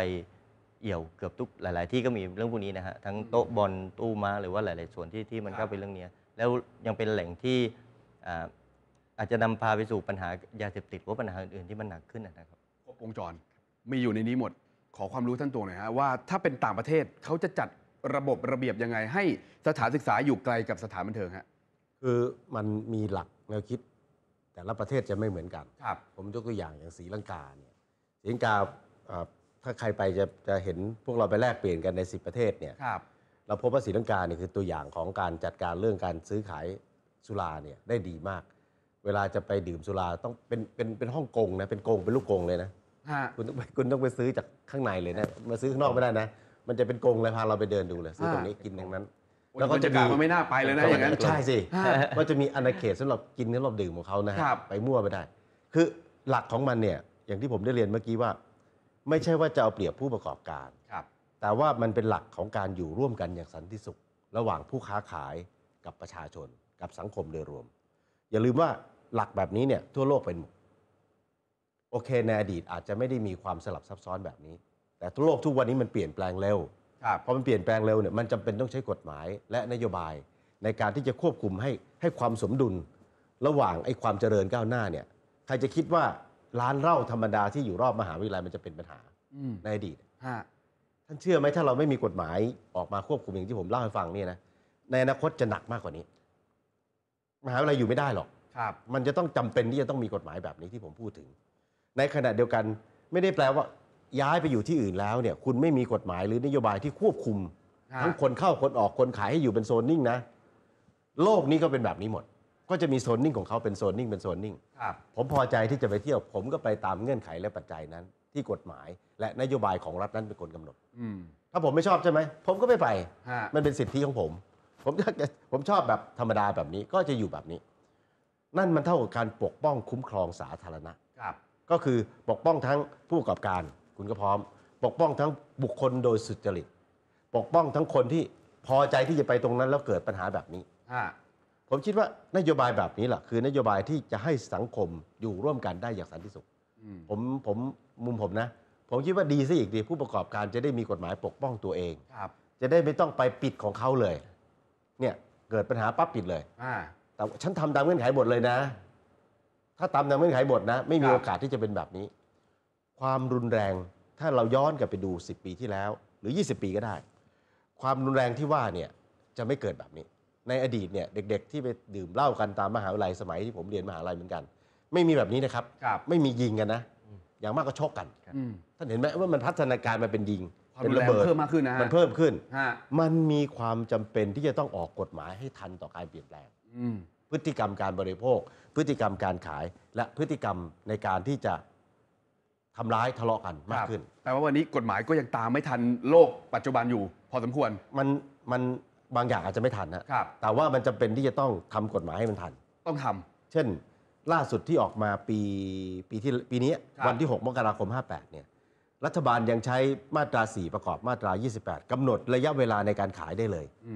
เอี่ยวเกือบทุกหลาย ๆ ที่ก็มีเรื่องพวกนี้นะฮะทั้งโต๊ะบอลตู้ม้าหรือว่าหลาย ๆ ส่วนที่ที่มันเข้าไปเรื่องนี้แล้วยังเป็นแหล่งที่อาจจะนำพาไปสู่ปัญหายาเสพติดหรือปัญหาอื่น ๆ ที่มันหนักขึ้นนะครับครบวงจร มีอยู่ในนี้หมดขอความรู้ท่านตัวหน่อยฮะว่าถ้าเป็นต่างประเทศเขาจะจัดระบบระเบียบยังไง ให้สถานศึกษาอยู่ไกลกับสถานบันเทิงฮะคือมันมีหลักแนวคิดแต่ละประเทศจะไม่เหมือนกันครับ ผมยกตัวอย่างอย่างสีลังกาเนี่ยสีลังกาถ้าใครไปจะจะเห็นพวกเราไปแลกเปลี่ยนกันใน10ประเทศเนี่ยครับเราพบว่าสีลังกาเนี่ยคือตัวอย่างของการจัดการเรื่องการซื้อขายสุราเนี่ยได้ดีมาก เวลาจะไปดื่มสุราต้องเป็นเป็นเป็นห้องกงนะเป็นกงเป็นลูกกงเลยนะคุณต้องไปคุณต้องไปซื้อจากข้างในเลยนะมาซื้อข้างนอกไม่ได้นะมันจะเป็นกงเลยพาเราไปเดินดูเลยซื้อตรงนี้กินตรงนั้นแล้วก็จะับมาไม่น่าไปเลยนะอย่างนั้นใช่สิว่าจะมีอาณาเขตสำหรับกินสำหรับดื่มของเขานะฮะไปมั่วไปได้ คือหลักของมันเนี่ย อย่างที่ผมได้เรียนเมื่อกี้ว่า ไม่ใช่ว่าจะเอาเปรียบผู้ประกอบการครับ แต่ว่ามันเป็นหลักของการอยู่ร่วมกันอย่างสันติสุข ระหว่างผู้ค้าขายกับประชาชน กับสังคมโดยรวม อย่าลืมว่าหลักแบบนี้เนี่ย ทั่วโลกเป็น โอเคในอดีตอาจจะไม่ได้มีความสลับซับซ้อนแบบนี้ แต่ทั่วโลกทุกวันนี้มันเปลี่ยนแปลงเร็วครับพอมันเปลี่ยนแปลงเร็วเนี่ยมันจำเป็นต้องใช้กฎหมายและนโยบายในการที่จะควบคุมให้ให้ความสมดุล ระหว่างไอ้ความเจริญก้าวหน้า เนี่ยใครจะคิดว่าร้านเหล้าธรรมดาที่อยู่รอบมหาวิทยาลัยมันจะเป็นปัญหาในอดีตท่านเชื่อไหมถ้าเราไม่มีกฎหมายออกมาควบคุมอย่างที่ผมเล่าให้ฟังเนี่ยนะ ในอนาคตจะหนักมากกว่านี้มหาวิทยาลัยอยู่ไม่ได้หรอกครับ มันจะต้องจำเป็นที่จะต้องมีกฎหมายแบบนี้ที่ผมพูดถึง ในขณะเดียวกันไม่ได้แปลว่าย้ายไปอยู่ที่อื่นแล้ว เนี่ย คุณไม่มีกฎหมายหรือนโยบายที่ควบคุม ทั้งคนเข้าคนออกคนขายให้อยู่เป็นโซนนิ่งนะ โลกนี้ก็เป็นแบบนี้หมด ก็จะมีโซนนิ่งของเขาเป็นโซนนิ่ง เป็นโซนนิ่งผมพอใจที่จะไปเที่ยวผมก็ไปตามเงื่อนไขและปัจจัยนั้น ที่กฎหมายและนโยบายของรัฐนั้นเป็นคนกำหนดถ้าผมไม่ชอบใช่ไหม ผมก็ไม่ไปมันเป็นสิทธิของผมผมจะผมชอบแบบธรรมดาแบบนี้ก็จะอยู่แบบนี้ นั่นมันเท่ากับการปกป้องคุ้มครองสาธารณะก็คือปกป้องทั้งผู้ประกอบการคุณก็พร้อม ปกป้องทั้งบุคคลโดยสุจริตปกป้องทั้งคนที่พอใจที่จะไปตรงนั้นแล้วเกิดปัญหาแบบนี้ผมคิดว่านโยบายแบบนี้แหละ คือนโยบายที่จะให้สังคมอยู่ร่วมกันได้อย่างสันติสุขผมผมมุมผมนะ ผมคิดว่าดีซะอีกดีผู้ประกอบการจะได้มีกฎหมาย ปกป้องตัวเองครับ จะได้ไม่ต้องไปปิดของเขาเลย เนี่ยเกิดปัญหาปั๊บปิดเลยแต่ฉันทำตามเงื่อนไขบทเลยนะ ถ้าตามตามเงื่อนไขบทนะ ไม่มีโอกาสที่จะเป็นแบบนี้ความรุนแรงถ้าเราย้อนกลับไปดู10 ปีที่แล้ว หรือ 20 ปีก็ได้ ความรุนแรงที่ว่าเนี่ยจะไม่เกิดแบบนี้ ในอดีตเนี่ยเด็ก ๆ ที่ไปดื่มเหล้ากันตามมหาวิทยาลัยสมัยที่ผมเรียนมหาวิทยาลัยเหมือนกัน ไม่มีแบบนี้นะครับรบไม่มียิงกันนะ อย่างมากก็ชกกันท่านเห็นไหมว่ามันพัฒนาการมาเป็นยิงเป็นระเบิดเพิ่มมากขึ้นนะมันเพิ่มขึ้นมันมีความจำเป็นที่จะต้องออกกฎหมายให้ทันต่อการเปลี่ยนแปลงพฤติกรรมการบริโภค พฤติกรรมการขายและพฤติกรรมในการที่จะทำร้ายทะเลาะกันมากขึ้น แต่ว่าวันนี้กฎหมายก็ยังตามไม่ทันโลกปัจจุบันอยู่พอสมควร มันมันบางอย่างอาจจะไม่ทันนะครับแต่ว่ามันจำเป็นที่จะต้องทำกฎหมายให้มันทัน ต้องทำ เช่น ล่าสุดที่ออกมาปีปีที่ปีนี้วันที่ 6 มกราคม 58เนี่ยรัฐบาลยังใช้มาตรา 4 ประกอบมาตรา 28กำหนดระยะเวลาในการขายได้เลยอ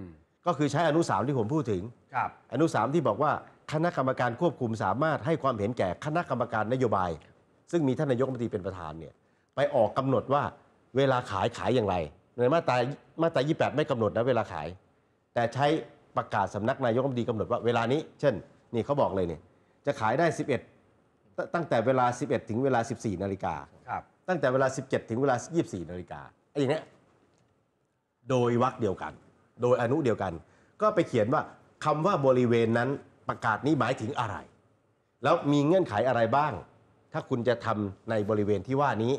ก็คือใช้อนุสามที่ผมพูดถึงครับอนุสามที่บอกว่าคณะกรรมการควบคุม สามารถให้ความเห็นแก่คณะกรรมการนโยบายซึ่งมีท่านนายกรัฐมนตรีเป็นประธานเนี่ยไปออกกำหนดว่าเวลาขายขายอย่างไรในมาตรามาตรา28ไม่กำหนดนะเวลาขาย แต่ใช้ประกาศสำนักนายกรัฐมนตรีกำหนดว่าเวลานี้ เช่นนี่เขาบอกเลยเนี่ยจะขายได้ 11 ตั้งแต่เวลา 11ถึงเวลา14 นาฬิกาตั้งแต่เวลา 17ถึงเวลา 24นาฬิกาไอ้อย่างเนี้ยโดยวักเดียวกัน โดยอนุเดียวกัน ก็ไปเขียนว่าคำว่าบริเวณนั้นประกาศนี้หมายถึงอะไร แล้วมีเงื่อนไขอะไรบ้างถ้าคุณจะทำในบริเวณที่ว่านี้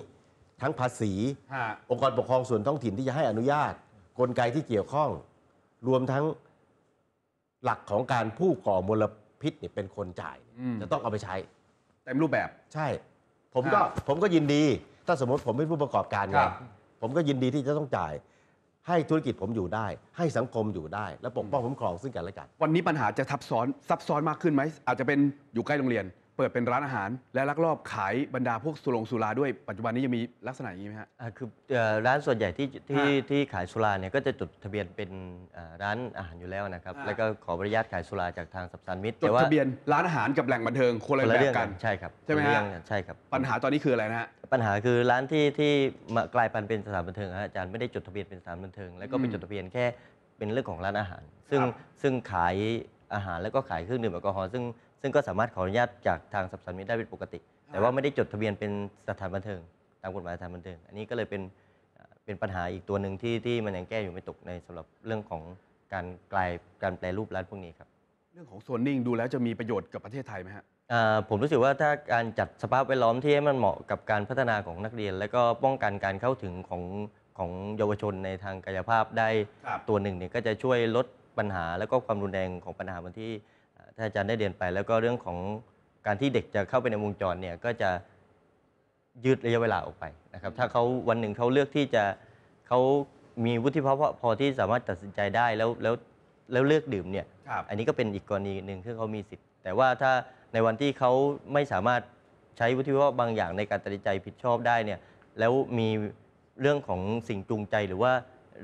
ทั้งภาษี องค์กรปกครองส่วนท้องถิ่นที่จะให้อนุญาต กลไกที่เกี่ยวข้อง รวมทั้งหลักของการผู้ก่อมลพิษเนี่ยเป็นคนจ่าย จะต้องเอาไปใช้เต็มรูปแบบใช่ ผมก็ผมก็ยินดี ถ้าสมมติผมเป็นผู้ประกอบการไง ผมก็ยินดีที่จะต้องจ่าย ให้ธุรกิจผมอยู่ได้ ให้สังคมอยู่ได้ และปกป้องผมครองซึ่งกันและกันวันนี้ปัญหาจะทับซ้อนซับซ้อนมากขึ้นไหมอาจจะเป็นอยู่ใกล้โรงเรียนเปิดเป็นร้านอาหารและลักลอบขายบรรดาพวกสุรงสุรา ด้วยปัจจุบันนี้ยังมีลักษณะอย่างนี้ไหมครับคือร้านส่วนใหญ่ที่ที่ที่ขายสุราเนี่ยก็จะจดทะเบียนเป็นร้านอาหารอยู่แล้วนะครับแล้วก็ขออนุญาตขายสุราจากทางสัมสานมิตรจดแต่ว่าทะเบียนร้านอาหารกับแหล่งบันเทิงคนละนแบ่บงกันใช่ครับใช่ไหมครับใช่ครับปัญหาตอนนี้คืออะไรนะฮะปัญหาคือร้านที่ที่มากลายพันธุ์เป็นสถานบันเทิงครับอาจารย์ไม่ได้จดทะเบียนเป็นสถานบันเทิงแล้วก็ไป็นจดทะเบียนแค่เป็นเรื่องของร้านอาหาร ซึ่งซึ่งขายอาหารแล้วก็ขายเครื่องดื่มแอลกอฮอล์ซึ่งซึ่งก็สามารถขออนุญาตจากทางสัรพสนมิตได้เป็นปกติ แต่ว่าไม่ได้จดทะเบียนเป็นสถานบันเทิงตามกฎหมายสถานบันเทิง อันนี้ก็เลยเป็นเป็นปัญหาอีกตัวหนึ่งที่ที่มันยังแก้อยู่ไม่ตกในสำหรับเรื่องของการกลายการแปลรูปร้านพวกนี้ครับเรื่องของโซนนิ่งดูแล้วจะมีประโยชน์กับประเทศไทยไหมับผมรู้สึกว่าถ้าการจัดสภาพแวดล้อมที่ให้มันเหมาะกับการพัฒนาของนักเรียน และก็ป้องกันการเข้าถึงของของเยาวชนในทางกายภาพได้ตัวหนึ่งเนี่ยก็จะช่วยลดปัญหาและก็ความรุนแรงของปัญหาบนที่ท่าอาจารย์ได้เรียนไป แล้วก็เรื่องของการที่เด็กจะเข้าไปในวงจรเนี่ยก็จะยืดระยะเวลาออกไปนะครับ ถ้าเขาวันหนึ่งเขาเลือกที่จะเขามีวุฒิภาวะพอที่สามารถตัดสินใจได้แล้วแล้วแล้วเลือกดื่มเนี่ยอันนี้ก็เป็นอีกกรณีหนึ่งที่เขามีสิทธิ์แต่ว่าถ้าในวันที่เขาไม่สามารถใช้วุฒิภาวะบางอย่างในการตัดสินใจผิดชอบได้เนี่ยแล้วมีเรื่องของสิ่งจูงใจหรือว่า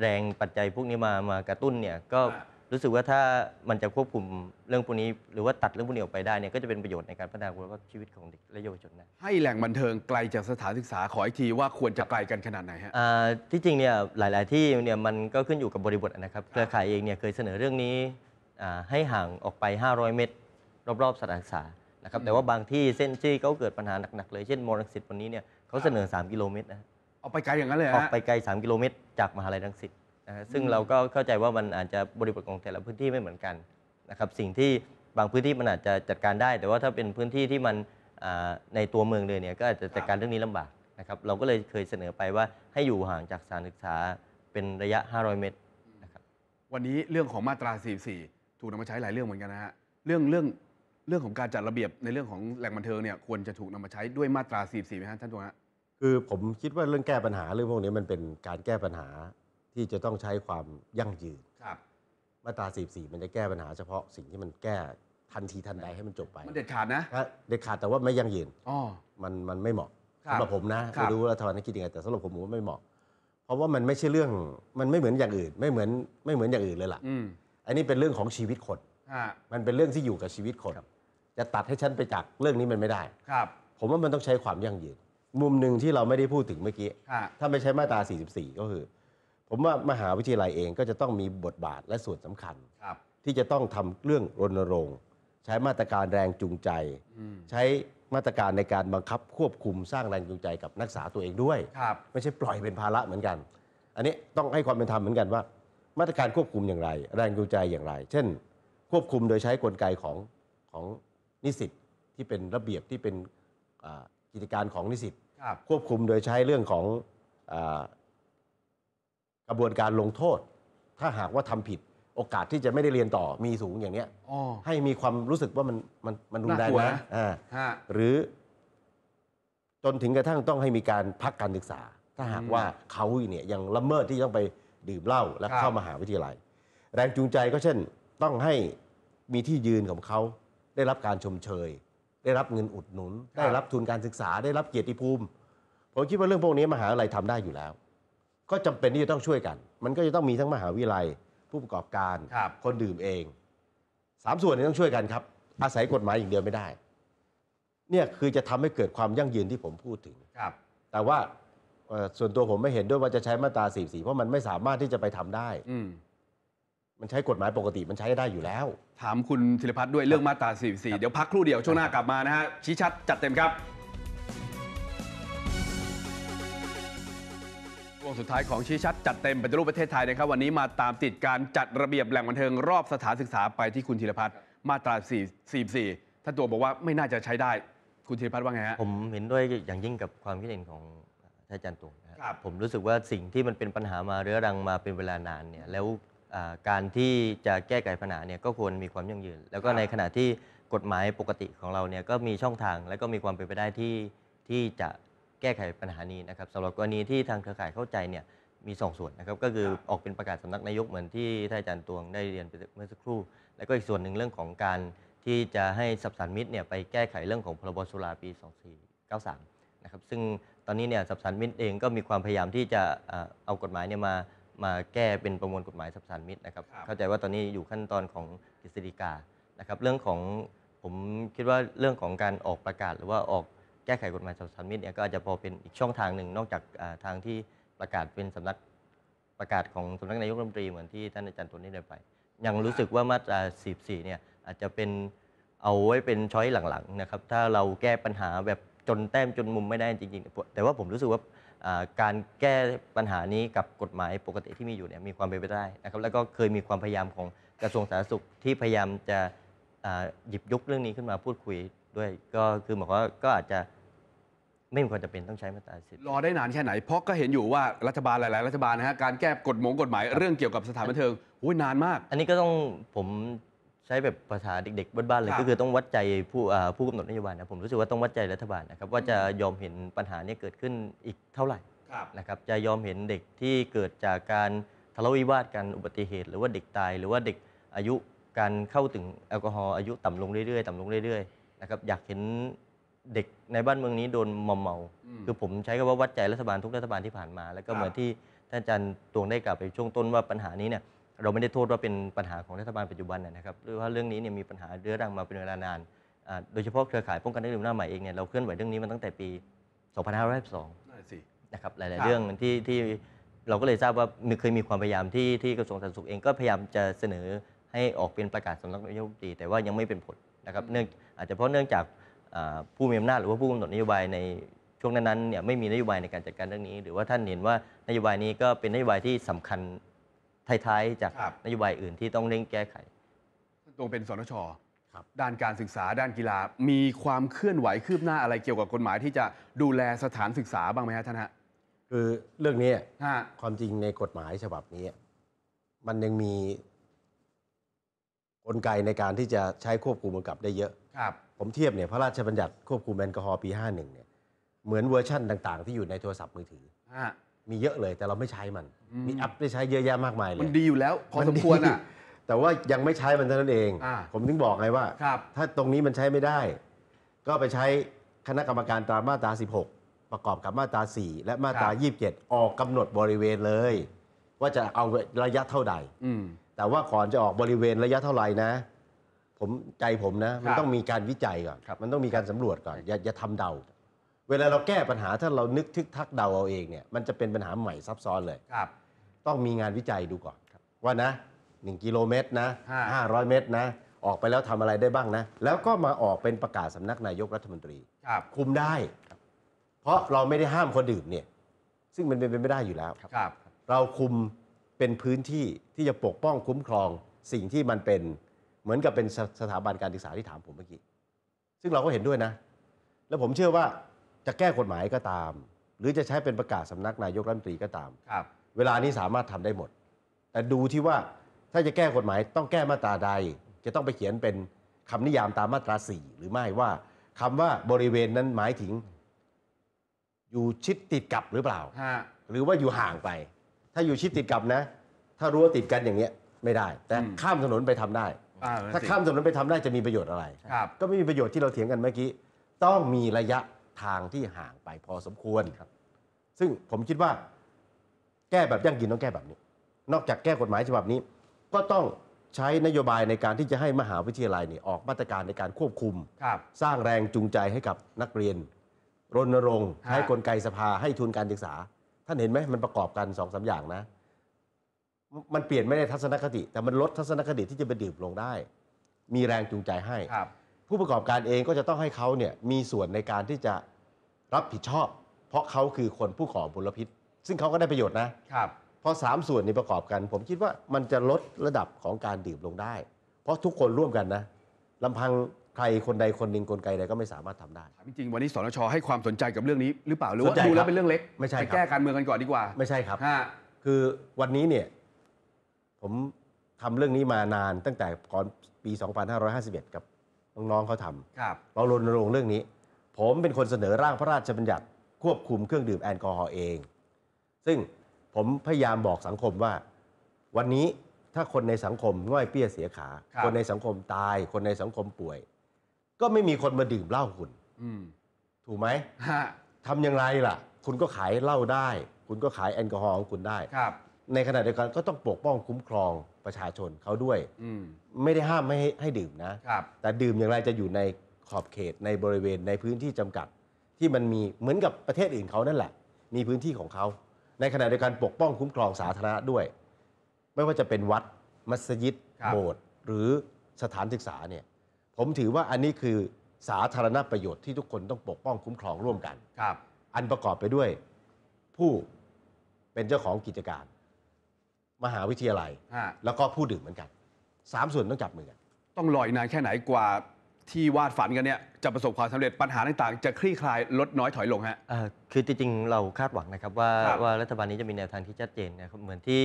แรงปัจจัยพวกนี้มามากระตุ้นเนี่ยก็รู้สึกว่าถ้ามันจะควบคุมเรื่องพวกนี้หรือว่าตัดเรื่องพวกนี้ออกไปได้เนี่ยก็จะเป็นประโยชน์ในการพัฒนาคุณภาพชีวิตของเด็กและเยาวชนนะให้แหล่งบันเทิงไกลจากสถานศึกษาขออีกทีว่าควรจะไกลกันขนาดไหนฮะที่จริงเนี่ยหลายๆ ที่เนี่ยมันก็ขึ้นอยู่กับบริบทนะครับเครือข่ายเองเนี่ยเคยเสนอเรื่องนี้ให้ห่างออกไป 500 เมตร รอบ ๆ สถานศึกษานะครับแต่ว่าบางที่เส้นที่เขาเกิดปัญหาหนัก ๆ เลยเช่นมอรังสิตวันนี้เนี่ยเขาเสนอ3กิโลเมตรนะออกไปไกลอย่างนั้นเลยฮะออกไปไกล 3 กิโลเมตร จากมหาลัยรังสิตนะซึ่งเราก็เข้าใจว่ามันอาจจะบริบทของแต่ละพื้นที่ไม่เหมือนกันนะครับสิ่งที่บางพื้นที่มันอาจจะจัดการได้ แต่ว่าถ้าเป็นพื้นที่ที่มันในตัวเมืองเลยเนี่ยก็อาจจะจัดการเรื่องนี้ลำบากนะครับเราก็เลยเคยเสนอไปว่าให้อยู่ห่างจากสถานศึกษาเป็นระยะ 500 เมตรนะครับวันนี้เรื่องของมาตรา 44 ถูกนำมาใช้หลายเรื่องเหมือนกันนะฮะเรื่องเรื่องเรื่องของการจัดระเบียบในเรื่องของแหล่งบันเทิงเนี่ยควรจะถูกนำมาใช้ด้วยมาตรา44ไหมฮะท่านตัวฮะคือผมคิดว่าเรื่องแก้ปัญหาเรื่องพวกนี้มันเป็นการแก้ปัญหาที่จะต้องใช้ความยั่งยืน ครับ มาตรา44 มันจะแก้ปัญหาเฉพาะสิ่งที่มันแก้ทันทีทันใดให้มันจบไป มันเด็ดขาดนะเด็ดขาดแต่ว่าไม่ยั่งยืนอ๋อมันมันไม่เหมาะสำหรับผมนะไม่รู้ว่ารัฐบาลนักนคิดยังไงแต่สำหรับผมผมว่าไม่เหมาะ เพราะว่ามันไม่ใช่เรื่อง มันไม่เหมือนอย่างอื่น ไม่เหมือนไม่เหมือนอย่างอื่นเลยล่ะ อืมอันนี้เป็นเรื่องของชีวิตคนมันเป็นเรื่องที่อยู่กับชีวิตคน จะตัดให้ฉันไปจากเรื่องนี้มันไม่ได้ ครับ ผมว่ามันต้องใช้ความยั่งยืน มุมหนึ่งที่เราไม่ได้พูดถึงเมื่อกี้ถ้าไม่ใช้มาตรา44 ก็คือผมว่ามหาวิทยาลัยเองก็จะต้องมีบทบาทและส่วนสำคัญครับที่จะต้องทำเรื่องรณรงค์ ใช้มาตรการแรงจูงใจใช้มาตรการในการบังคับควบคุมสร้างแรงจูงใจกับนักศึกษาตัวเองด้วยครับไม่ใช่ปล่อยเป็นภาระเหมือนกัน อันนี้ต้องให้ความเป็นธรรมเหมือนกันว่า มาตรการควบคุมอย่างไร แรงจูงใจอย่างไร เช่น ควบคุมโดยใช้กลไกของของนิสิตที่เป็นระเบียบที่เป็นกิจการของนิสิตคควบคุมโดยใช้เรื่องของอกระบวนการลงโทษถ้าหากว่าทำผิดโอกาสที่จะไม่ได้เรียนต่อมีสูงอย่างเนี้ยให้มีความรู้สึกว่ามันมันมันรุนแรงนะหรือ จนถึงกระทั่งต้องให้มีการพักการศึกษา ถ้าหากว่าเขาเนี่ย ยังละเมิดที่ต้องไปดื่มเหล้าและเข้ามาหาวิทยาลัย แรงจูงใจก็เช่น ต้องให้มีที่ยืนของเขาได้รับการชมเชย ได้รับเงินอุดหนุน ได้รับทุนการศึกษาได้รับเกียรติภูมิผมคิดว่าเรื่องพวกนี้มหาวิทยาลัยทำได้อยู่แล้วก็จำเป็นที่จะต้องช่วยกัน มันก็จะต้องมีทั้งมหาวิทยาลัยผู้ประกอบการครคนดื่มเองสามส่วนนี้ต้องช่วยกันครับอาศัยกฎหมายอย่างเดียวไม่ได้ เนี่ยคือจะทำให้เกิดความยั่งยืนที่ผมพูดถึงครับ แต่ว่าส่วนตัวผมไม่เห็นด้วยว่าจะใช้มาตราสีสีเพราะมันไม่สามารถที่จะไปทำได้อืมันใช้กฎหมายปกติมันใช้ได้อยู่แล้ว ถามคุณธิรพัฒน์ด้วยเรื่องมาตราสีเดี๋ยวพักครู่เดียวช่วงหน้ากลับมานะฮะชี้ชัดจัดเต็มครับงสุดท้ายของชี้ชัดจัดเต็มปฏิรูปประเทศไทยนะครับวันนี้มาตามติดการจัดระเบียบแหล่งบันเทิงรอบสถานศึกษาไปที่คุณธีรพัฒน์มาตรา 44ท่านตัวบอกว่าไม่น่าจะใช้ได้คุณธีรพัฒน์ว่าไงฮะผมเห็นด้วยอย่างยิ่งกับความคิดเห็นของท่านอาจารย์ตุงครับผมรู้สึกว่าสิ่งที่มันเป็นปัญหามาเรื้อรังมาเป็นเวลานานเนี่ยแล้วการที่จะแก้ไขปัญหาเนี่ยก็ควรมีความยั่งยืนแล้วก็ในขณะที่กฎหมายปกติของเราเนี่ยก็มีช่องทางและก็มีความเป็นไปได้ที่ที่จะแก้ไขปัญหานี้นะครับสำหรับกรณีที่ทางเครือข่ายเข้าใจเนี่ยมีอสส่วนนะครับก็คือออกเป็นประกาศสำนักนายกเหมือนที่ท่านอาจารย์ตวงได้เรียนไปเมื่อสักครู่ แล้วก็อีกส่วนหนึ่งเรื่องของการที่จะให้สับสานมิตรเนี่ยไปแก้ไขเรื่องของพรบสุราปี 2493นะครับซึ่งตอนนี้เนี่ยสับสานมิตรเองก็มีความพยายามที่จะเอากฎหมายเนี่ยมามาแก้เป็นประมวลกฎหมายสับสานมิตรนะครับเข้าใจว่าตอนนี้อยู่ขั้นตอนของกฤษฎีกานะครับเรื่องของผมคิดว่าเรื่องของการออกประกาศหรือว่าออกแก้ไขกฎหมายสัมนธมิตรเนี่ยก็อาจจะพอเป็นอีกช่องทางหนึ่งนอกจากทางที่ประกาศเป็นสำนักประกาศของสำนักนายกรัฐมนตรีเหมือนที่ท่านอาจารย์ตุนีด้เดิไป ยังรู้สึกว่ามาตรา 14 เนี่ยอาจจะเป็นเอาไว้เป็นช้อยหลังๆนะครับถ้าเราแก้ปัญหาแบบจนแต้มจนมุมไม่ได้จริงๆ แต่ว่าผมรู้สึกว่าการแก้ปัญหานี้กับกฎหมายปกติที่มีอยู่เนี่ยมีความเป็นไปได้นะครับแล้วก็เคยมีความพยายามของกระทรวงสาธารณสุขที่พยายามจะหยิบยกเรื่องนี้ขึ้นมาพูดคุยด้วยก็คือหมายว่าก็อาจจะไม่มีความจำเป็นต้องใช้มาตราสิบรอได้นานแค่ไหนเพราะก็เห็นอยู่ว่ารัฐบาลหลายๆ รัฐบาลนะฮะการแก้กฎหมงกฎหมายเรื่องเกี่ยวกับสถานบันเทิงอุ้ยนานมาก อันนี้ก็ต้องผมใช้แบบภาษาเด็กๆบ้านๆเลยก็คือต้องวัดใจผู้ผู้กำหนดนโยบายนะผมรู้สึกว่าต้องวัดใจรัฐบาลนะครับ ว่าจะยอมเห็นปัญหานี้เกิดขึ้นอีกเท่าไหร่นะครับจะยอมเห็นเด็กที่เกิดจากการทะเลาะวิวาทกันอุบัติเหตุหรือว่าเด็กตายหรือว่าเด็กอายุการเข้าถึงแอลกอฮอล์อายุต่ำลงเรื่อยๆต่ำลงเรื่อยะครับอยากเห็นเด็กในบ้านเมืองนี้โดนมอมเมา คือผมใช้คำว่าวัดใจรัฐบาลทุกรัฐบาลที่ผ่านมา แล้วก็เหมือนที่ท่านอาจารย์ตวงได้กล่าวไปช่วงต้นว่าปัญหานี้เนี่ยเราไม่ได้โทษว่าเป็นปัญหาของรัฐบาลปัจจุบันนนะครับ หรือว่าเรื่องนี้เนี่ยมีปัญหาเรื้อรังมาเป็นเวลานาน โดยเฉพาะเครือข่ายป้องกันนักรื่มหน้าใหม่เองเนี่ยเราเคลื่อนไหวเรื่องนี้มาตั้งแต่ปี 2 5 6 2นสินะครับหลายๆเรื่องที่ที่เราก็เลยทราบว่ามีเคยมีความพยายามที่ที่กระทรวงสาธารณสุขเองก็พยายามจะเสนอให้ออกเป็นประกาศสำนักนายกรัฐมนตรีแต่ว่ายังไม่เป็นผลนะครับ เนื่องอาจจะเพราะเนื่องจากผู้มีอำนาจหรือว่าผู้กำหนดนโยบายในช่วงนั้นๆเนี่ยไม่มีนโยบายในการจัดการเรื่องนี้ หรือว่าท่านเห็นว่านโยบายนี้ก็เป็นนโยบายที่สำคัญท้ายๆ จากนโยบายอื่นที่ต้องเร่งแก้ไขตัวเป็นสนชด้านการศึกษาด้านกีฬามีความเคลื่อนไหวคืบหน้าอะไรเกี่ยวกับกฎหมายที่จะดูแลสถานศึกษาบ้างไหมฮะท่านฮะคือเรื่องนี้ความจริงในกฎหมายฉบับนี้ มันยังมี กลไกในการที่จะใช้ควบคุมกำกับได้เยอะครับผมเทียบเนี่ยพระราชบัญญัติควบคุมแอลกอฮอล์ปี 51เนี่ยเหมือนเวอร์ชั่นต่าง ๆ ที่อยู่ในโทรศัพท์มือถือฮะมีเยอะเลย แต่เราไม่ใช้มัน มีแอปได้ใช้เยอะแยะมากมายเลย มันดีอยู่แล้ว พอสมควรอ่ะแต่ว่ายังไม่ใช้มันเท่านั้นเองอผมถึงบอกไงว่า ถ้าตรงนี้มันใช้ไม่ได้ ก็ไปใช้คณะกรรมการตามมาตรา16 ประกอบกับมาตรา4 และมาตราบ27 ออกกำหนดบริเวณเลย ว่าจะเอาระยะเท่าใดแต่ว่าก่อนจะออกบริเวณระยะเท่าไหร่นะผมใจผมนะมันต้องมีการวิจัยก่อน มันต้องมีการสำรวจก่อน อย่าอย่าทำเดา เวลาเราแก้ปัญหาถ้าเรานึกทึกทักเดาเอาเองเนี่ยมันจะเป็นปัญหาใหม่ซับซ้อนเลยครับ ต้องมีงานวิจัยดูก่อน ว่านะ 1 กิโลเมตรนะ 500 เมตรนะ ออกไปแล้วทำอะไรได้บ้างนะ แล้วก็มาออกเป็นประกาศสำนักนายกรัฐมนตรีครับ คุมได้ เพราะเราไม่ได้ห้ามคนดื่มเนี่ย ซึ่งมันเป็นไปไม่ได้อยู่แล้วครับ เราคุมเป็นพื้นที่ที่จะปกป้องคุ้มครองสิ่งที่มันเป็นเหมือนกับเป็นสถาบันการศึกษาที่ถามผมเมื่อกี้ ซึ่งเราก็เห็นด้วยนะ แล้วผมเชื่อว่าจะแก้กฎหมายก็ตาม หรือจะใช้เป็นประกาศสำนักนายกรัฐมนตรีก็ตามเวลานี้สามารถทำได้หมด แต่ดูที่ว่าถ้าจะแก้กฎหมายต้องแก้มาตราใด จะต้องไปเขียนเป็นคำนิยามตามมาตราสี่หรือไม่ว่า คำว่าบริเวณนั้นหมายถึง อยู่ชิดติดกับหรือเปล่า หรือว่าอยู่ห่างไป ถ้าอยู่ชิดติดกับนะ ถ้ารั้วติดกันอย่างเงี้ยไม่ได้ แต่ข้ามถนนไปทำได้ถ้าข้ามถนนไปทำได้จะมีประโยชน์อะไร ก็ไม่มีประโยชน์ที่เราเถียงกันเมื่อกี้ ต้องมีระยะทางที่ห่างไปพอสมควรครับ ซึ่งผมคิดว่า แก้แบบยั่งยืนต้องแก้แบบนี้ นอกจากแก้กฎหมายฉบับนี้ ก็ต้องใช้นโยบายในการที่จะให้มหาวิทยาลัยเนี่ยออกมาตรการในการควบคุมครับสร้างแรงจูงใจให้กับนักเรียนรณรงค์ใช้กลไกสภาให้ทุนการศึกษาท่านเห็นไหมมันประกอบกันสองสาอย่างนะมันเปลี่ยนไม่ได้ทัศนคติแต่มันลดทัศนคติที่จะไปดื่มลงได้ มีแรงจูงใจให้ครับ ผู้ประกอบการเองก็จะต้องให้เขาเนี่ยมีส่วนในการที่จะรับผิดชอบ เพราะเขาคือคนผู้ก่อมลพิษซึ่งเขาก็ได้ประโยชน์นะครับพอสามส่วนนี้ประกอบกัน ผมคิดว่ามันจะลดระดับของการดื่มลงได้ เพราะทุกคนร่วมกันนะลำพังใครคนใด คนหนึ่งกลไกใดก็ไม่สามารถทำได้จริงวันนี้สนชให้ความสนใจกับเรื่องนี้หรือเปล่าหรือว่าดูแล้วเป็นเรื่องเล็กไม่ใช่ปแก้การเมืองกันก่อนดีกว่า ไม่ใช่ครับคือวันนี้เนี่ยผมทำเรื่องนี้มานานตั้งแต่ก่อนปี 2551 กับน้องๆเขาทำเรารณรงค์เรื่องนี้ ผมเป็นคนเสนอร่างพระราชบัญญัติ ควบคุมเครื่องดื่มแอลกอฮอล์เอง ซึ่งผมพยายามบอกสังคมว่าวันนี้ถ้าคนในสังคมง่อยเปี้ยเสียขา คนในสังคมตาย คนในสังคมป่วย ก็ไม่มีคนมาดื่มเหล้าคุณถูกไหมทำอย่างไรล่ะ คุณก็ขายเหล้าได้ คุณก็ขายแอลกอฮอล์ของคุณได้ในขณะเดียวกันก็ต้องปกป้องคุ้มครองประชาชนเขาด้วยอมไม่ได้ห้ามไม่ให้ให้ดื่มนะครับ แต่ดื่มอย่างไรจะอยู่ในขอบเขตในบริเวณในพื้นที่จำกัด ที่มันมีเหมือนกับประเทศอื่นเขานั่นแหละ มีพื้นที่ของเขา ในขณะเดียวกันปกป้องคุ้มครองสาธารณะด้วย ไม่ว่าจะเป็นวัดมัสยิดโบสถ์หรือสถานศึกษาเนี่ย ผมถือว่าอันนี้คือสาธารณประโยชน์ที่ทุกคนต้องปกป้องคุ้มครองร่วมกันครับ อันประกอบไปด้วยผู้เป็นเจ้าของกิจการมหาวิทยาลัย แล้วก็ผู้ดื่มเหมือนกันสามส่วนต้องจับมือกัน ต้องรออีกนานแค่ไหนกว่าที่วาดฝันกันเนี่ยจะประสบความสำเร็จปัญหาต่าง ๆ จะคลี่คลายลดน้อยถอยลงฮะคือจริง ๆ เราคาดหวังนะครับ ว่าว่ารัฐบาลนี้จะมีแนวทางที่ชัดเจนนะครับ เหมือนที่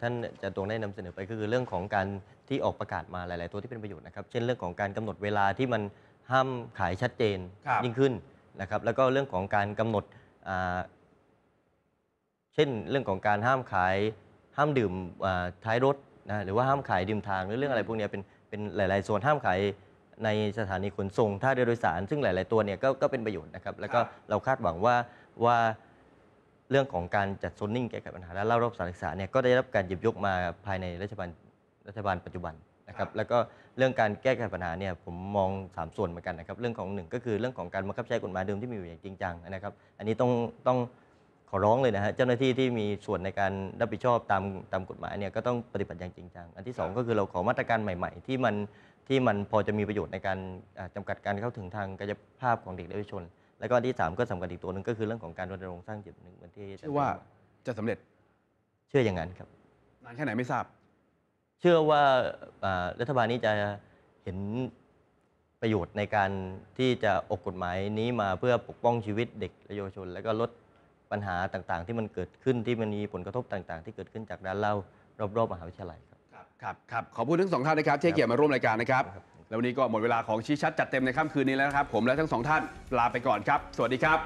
ท่านจะตรงได้นำเสนอไปก็คือเรื่องของการที่ออกประกาศมาหลาย ๆ ตัวที่เป็นประโยชน์นะครับ เช่นเรื่องของการกำหนดเวลาที่มันห้ามขายชัดเจนยิ่งขึ้นนะครับ แล้วก็เรื่องของการกำหนด เช่นเรื่องของการห้ามขายห้ามดื่มท้ายรถนะหรือว่าห้ามขายดื่มทาง หรือเรื่องอะไรพวกนี้เป็นเป็นหลายๆโซนห้ามขายในสถานีขนส่งท่าเรือโดยสาร ซึ่งหลายๆตัวเนี่ยก็ก็เป็นประโยชน์นะครับแล้วก็เราคาดหวังว่าว่าเรื่องของการจัดโซนนิ่งแก้ไขปัญหาและเล่ารอบสารศึกษาเนี่ยก็ได้รับการหยิบยกมาภายในรัฐบาลรัฐบาล ปัจจุบันนะครับ แล้วก็เรื่องการแก้ไขปัญหาเนี่ยผมมอง 3 ส่วนเหมือนกันนะครับ เรื่องของหนึ่งก็คือเรื่องของการบังคับใช้กฎหมายเดิมที่มีอยู่อย่างจริงจังนะครับ อันนี้ต้องต้องขอร้องเลยนะฮะเจ้าหน้าที่ที่มีส่วนในการรับผิดชอบตามตามกฎหมายเนี่ยก็ต้องปฏิบัติอย่างจริงจังอันที่ 2 ก็คือเราขอมาตรการใหม่ๆ ที่มันที่มันพอจะมีประโยชน์ในการจำกัดการเข้าถึงทางกายภาพของเด็กและเยาวชน แล้วก็ที่ 3 ก็สำคัญอีกตัวหนึ่งก็คือเรื่องของการรณรงค์สร้างจิตหนึ่งเหมือนที่เชื่อว่าจะสำเร็จเชื่ออย่างนั้นครับนานแค่ไหนไม่ทราบ เชื่อว่ารัฐบาลนี้จะเห็นประโยชน์ในการที่จะออกกฎหมายนี้มาเพื่อปกป้องชีวิตเด็กและเยาวชน และก็ลดปัญหาต่าง ๆ ที่มันเกิดขึ้นที่มันมีผลกระทบต่างๆ ที่เกิดขึ้นจากด้านเล่ารอบๆมหาวิทยาลัยครับครับครับขอบคุณทั้งสองท่านนะครับที่ยเกียรติมาร่วมรายการนะครับแล้ววันนี้ก็หมดเวลาของชี้ชัดจัดเต็มในค่ำคืนนี้แล้วนะครับผมและทั้งสองท่านลาไปก่อนครับสวัสดีครับ